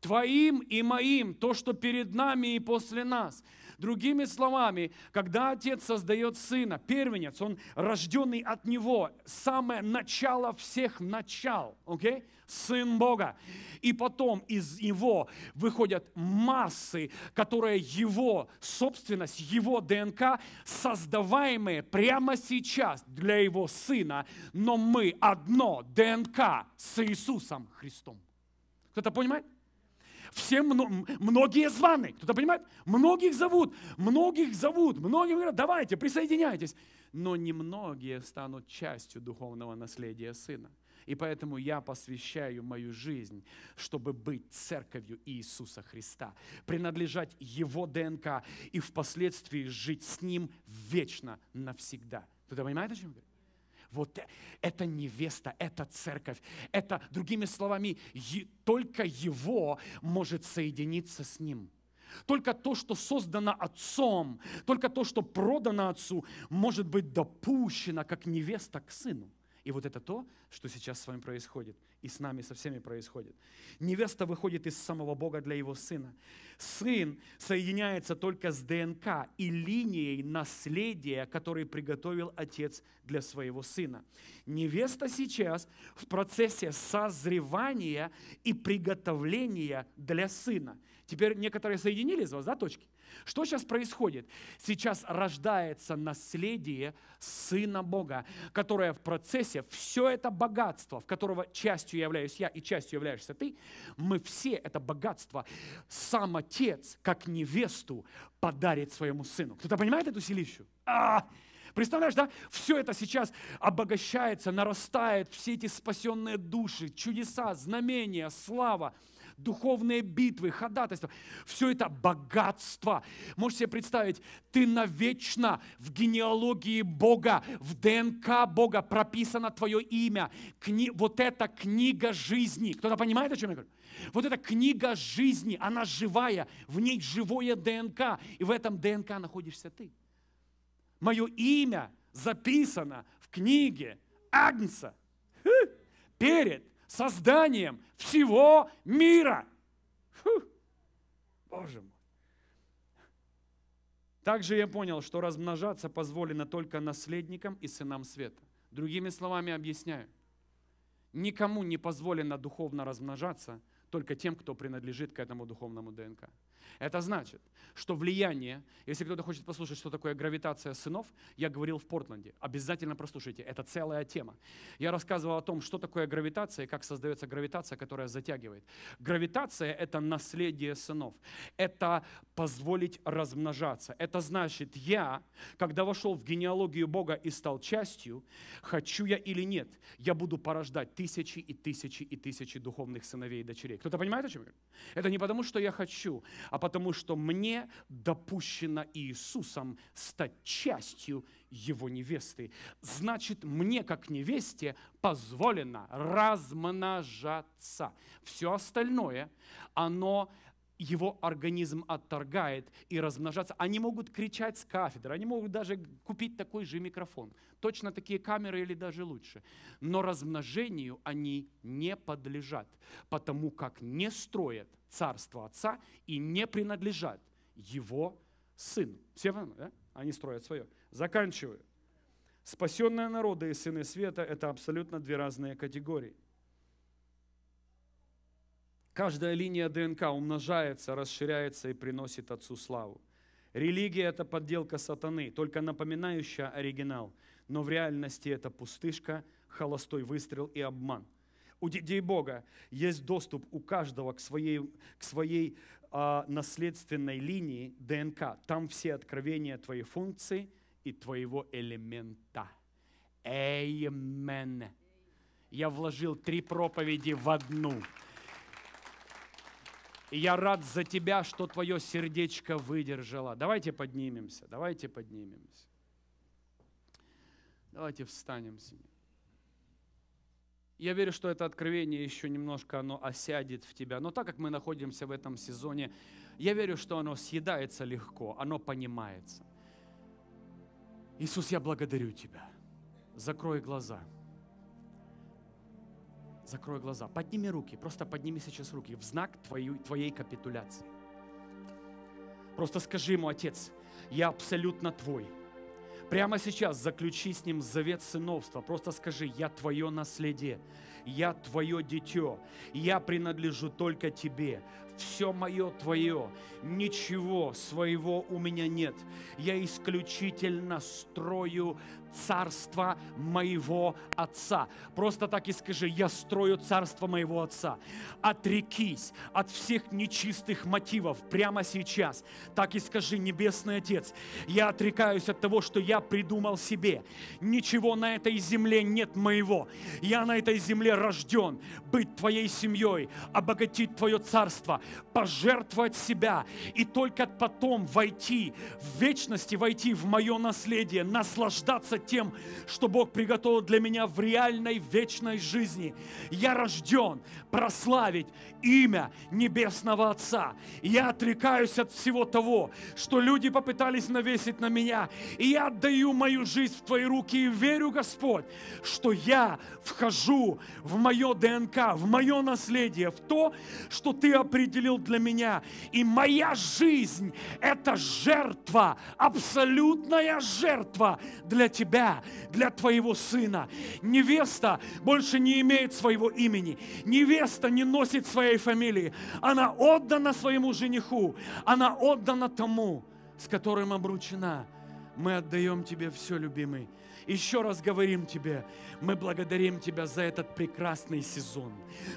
Твоим и моим, то, что перед нами и после нас. Другими словами, когда отец создает сына, первенец, он рожденный от него, самое начало всех начал, okay? сын Бога. И потом из него выходят массы, которые его собственность, его ДНК, создаваемые прямо сейчас для его сына, но мы одно ДНК с Иисусом Христом. Кто-то понимает? Все, многие званы. Кто-то понимает? Многих зовут, многих зовут, многим говорят, давайте, присоединяйтесь. Но немногие станут частью духовного наследия Сына. И поэтому я посвящаю мою жизнь, чтобы быть церковью Иисуса Христа, принадлежать Его ДНК и впоследствии жить с Ним вечно, навсегда. Кто-то понимает, о чем я говорю? Вот э, это невеста, это церковь, это, другими словами, только его может соединиться с ним. Только то, что создано Отцом, только то, что продано Отцу, может быть допущено как невеста к Сыну. И вот это то, что сейчас с вами происходит, и с нами, со всеми происходит. Невеста выходит из самого Бога для его сына. Сын соединяется только с ДНК и линией наследия, который приготовил отец для своего сына. Невеста сейчас в процессе созревания и приготовления для сына. Теперь некоторые соединили из вас, да, точки? Что сейчас происходит? Сейчас рождается наследие Сына Бога, которое в процессе все это богатство, в которого частью являюсь я и частью являешься ты, мы все это богатство сам Отец, как невесту, подарит своему Сыну. Кто-то понимает эту селищу? А! Представляешь, да? Все это сейчас обогащается, нарастает, все эти спасенные души, чудеса, знамения, слава – духовные битвы, ходатайства. Все это богатство. Можешь себе представить, ты навечно в генеалогии Бога, в ДНК Бога прописано твое имя. Кни... Вот эта книга жизни. Кто-то понимает, о чем я говорю? Вот эта книга жизни, она живая, в ней живое ДНК, и в этом ДНК находишься ты. Мое имя записано в книге Агнца перед созданием всего мира. Фу, Боже мой. Также я понял, что размножаться позволено только наследникам и сынам света. Другими словами объясняю. Никому не позволено духовно размножаться, только тем, кто принадлежит к этому духовному ДНК. Это значит, что влияние, если кто-то хочет послушать, что такое гравитация сынов, я говорил в Портленде. Обязательно прослушайте, это целая тема. Я рассказывал о том, что такое гравитация и как создается гравитация, которая затягивает. Гравитация – это наследие сынов. Это позволить размножаться. Это значит, я, когда вошел в генеалогию Бога и стал частью, хочу я или нет, я буду порождать тысячи и тысячи и тысячи духовных сыновей и дочерей. Кто-то понимает, о чем я говорю? Это не потому, что я хочу, а потому что мне допущено Иисусом стать частью его невесты. Значит, мне, как невесте, позволено размножаться. Все остальное, оно его организм отторгает и размножаться. Они могут кричать с кафедры, они могут даже купить такой же микрофон, точно такие камеры или даже лучше. Но размножению они не подлежат, потому как не строят царство Отца и не принадлежат его Сыну. Все понимают, да? Они строят свое. Заканчиваю. Спасенные народы и сыны света – это абсолютно две разные категории – Каждая линия ДНК умножается, расширяется и приносит Отцу славу. Религия – это подделка сатаны, только напоминающая оригинал, но в реальности это пустышка, холостой выстрел и обман. У детей Бога есть доступ у каждого к своей, к своей э, наследственной линии ДНК. Там все откровения твоей функции и твоего элемента. Эймен. Я вложил три проповеди в одну. И я рад за тебя, что твое сердечко выдержало. Давайте поднимемся, давайте поднимемся. Давайте встанем с ним. Я верю, что это откровение еще немножко оно осядет в тебя. Но так как мы находимся в этом сезоне, я верю, что оно съедается легко, оно понимается. Иисус, я благодарю Тебя. Закрой глаза закрой глаза, подними руки, просто подними сейчас руки в знак твою, твоей капитуляции. Просто скажи ему, Отец, я абсолютно твой. Прямо сейчас заключи с ним завет сыновства. Просто скажи, я твое наследие, я твое дитё, я принадлежу только тебе. Все мое твое, ничего своего у меня нет. Я исключительно строю Царства моего отца. Просто так и скажи, я строю царство моего отца. Отрекись от всех нечистых мотивов прямо сейчас. Так и скажи, Небесный Отец, я отрекаюсь от того, что я придумал себе. Ничего на этой земле нет моего. Я на этой земле рожден быть твоей семьей, обогатить твое царство, пожертвовать себя и только потом войти в вечности, войти в мое наследие, наслаждаться тем, что Бог приготовил для меня в реальной вечной жизни. Я рожден прославить имя Небесного Отца. Я отрекаюсь от всего того, что люди попытались навесить на меня. И я отдаю мою жизнь в Твои руки и верю, Господь, что я вхожу в мое ДНК, в мое наследие, в то, что Ты определил для меня. И моя жизнь – это жертва, абсолютная жертва для Тебя тебя, для твоего сына. Невеста больше не имеет своего имени. Невеста не носит своей фамилии. Она отдана своему жениху. Она отдана тому, с которым обручена. Мы отдаем тебе все, любимый. Еще раз говорим тебе, мы благодарим тебя за этот прекрасный сезон.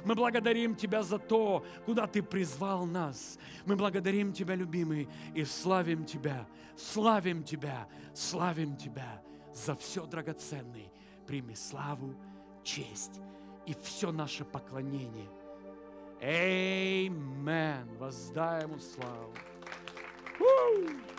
Мы благодарим тебя за то, куда ты призвал нас. Мы благодарим тебя, любимый, и славим тебя, славим тебя, славим тебя за все драгоценное. Прими славу, честь и все наше поклонение. Эймен! Воздай ему славу. Woo!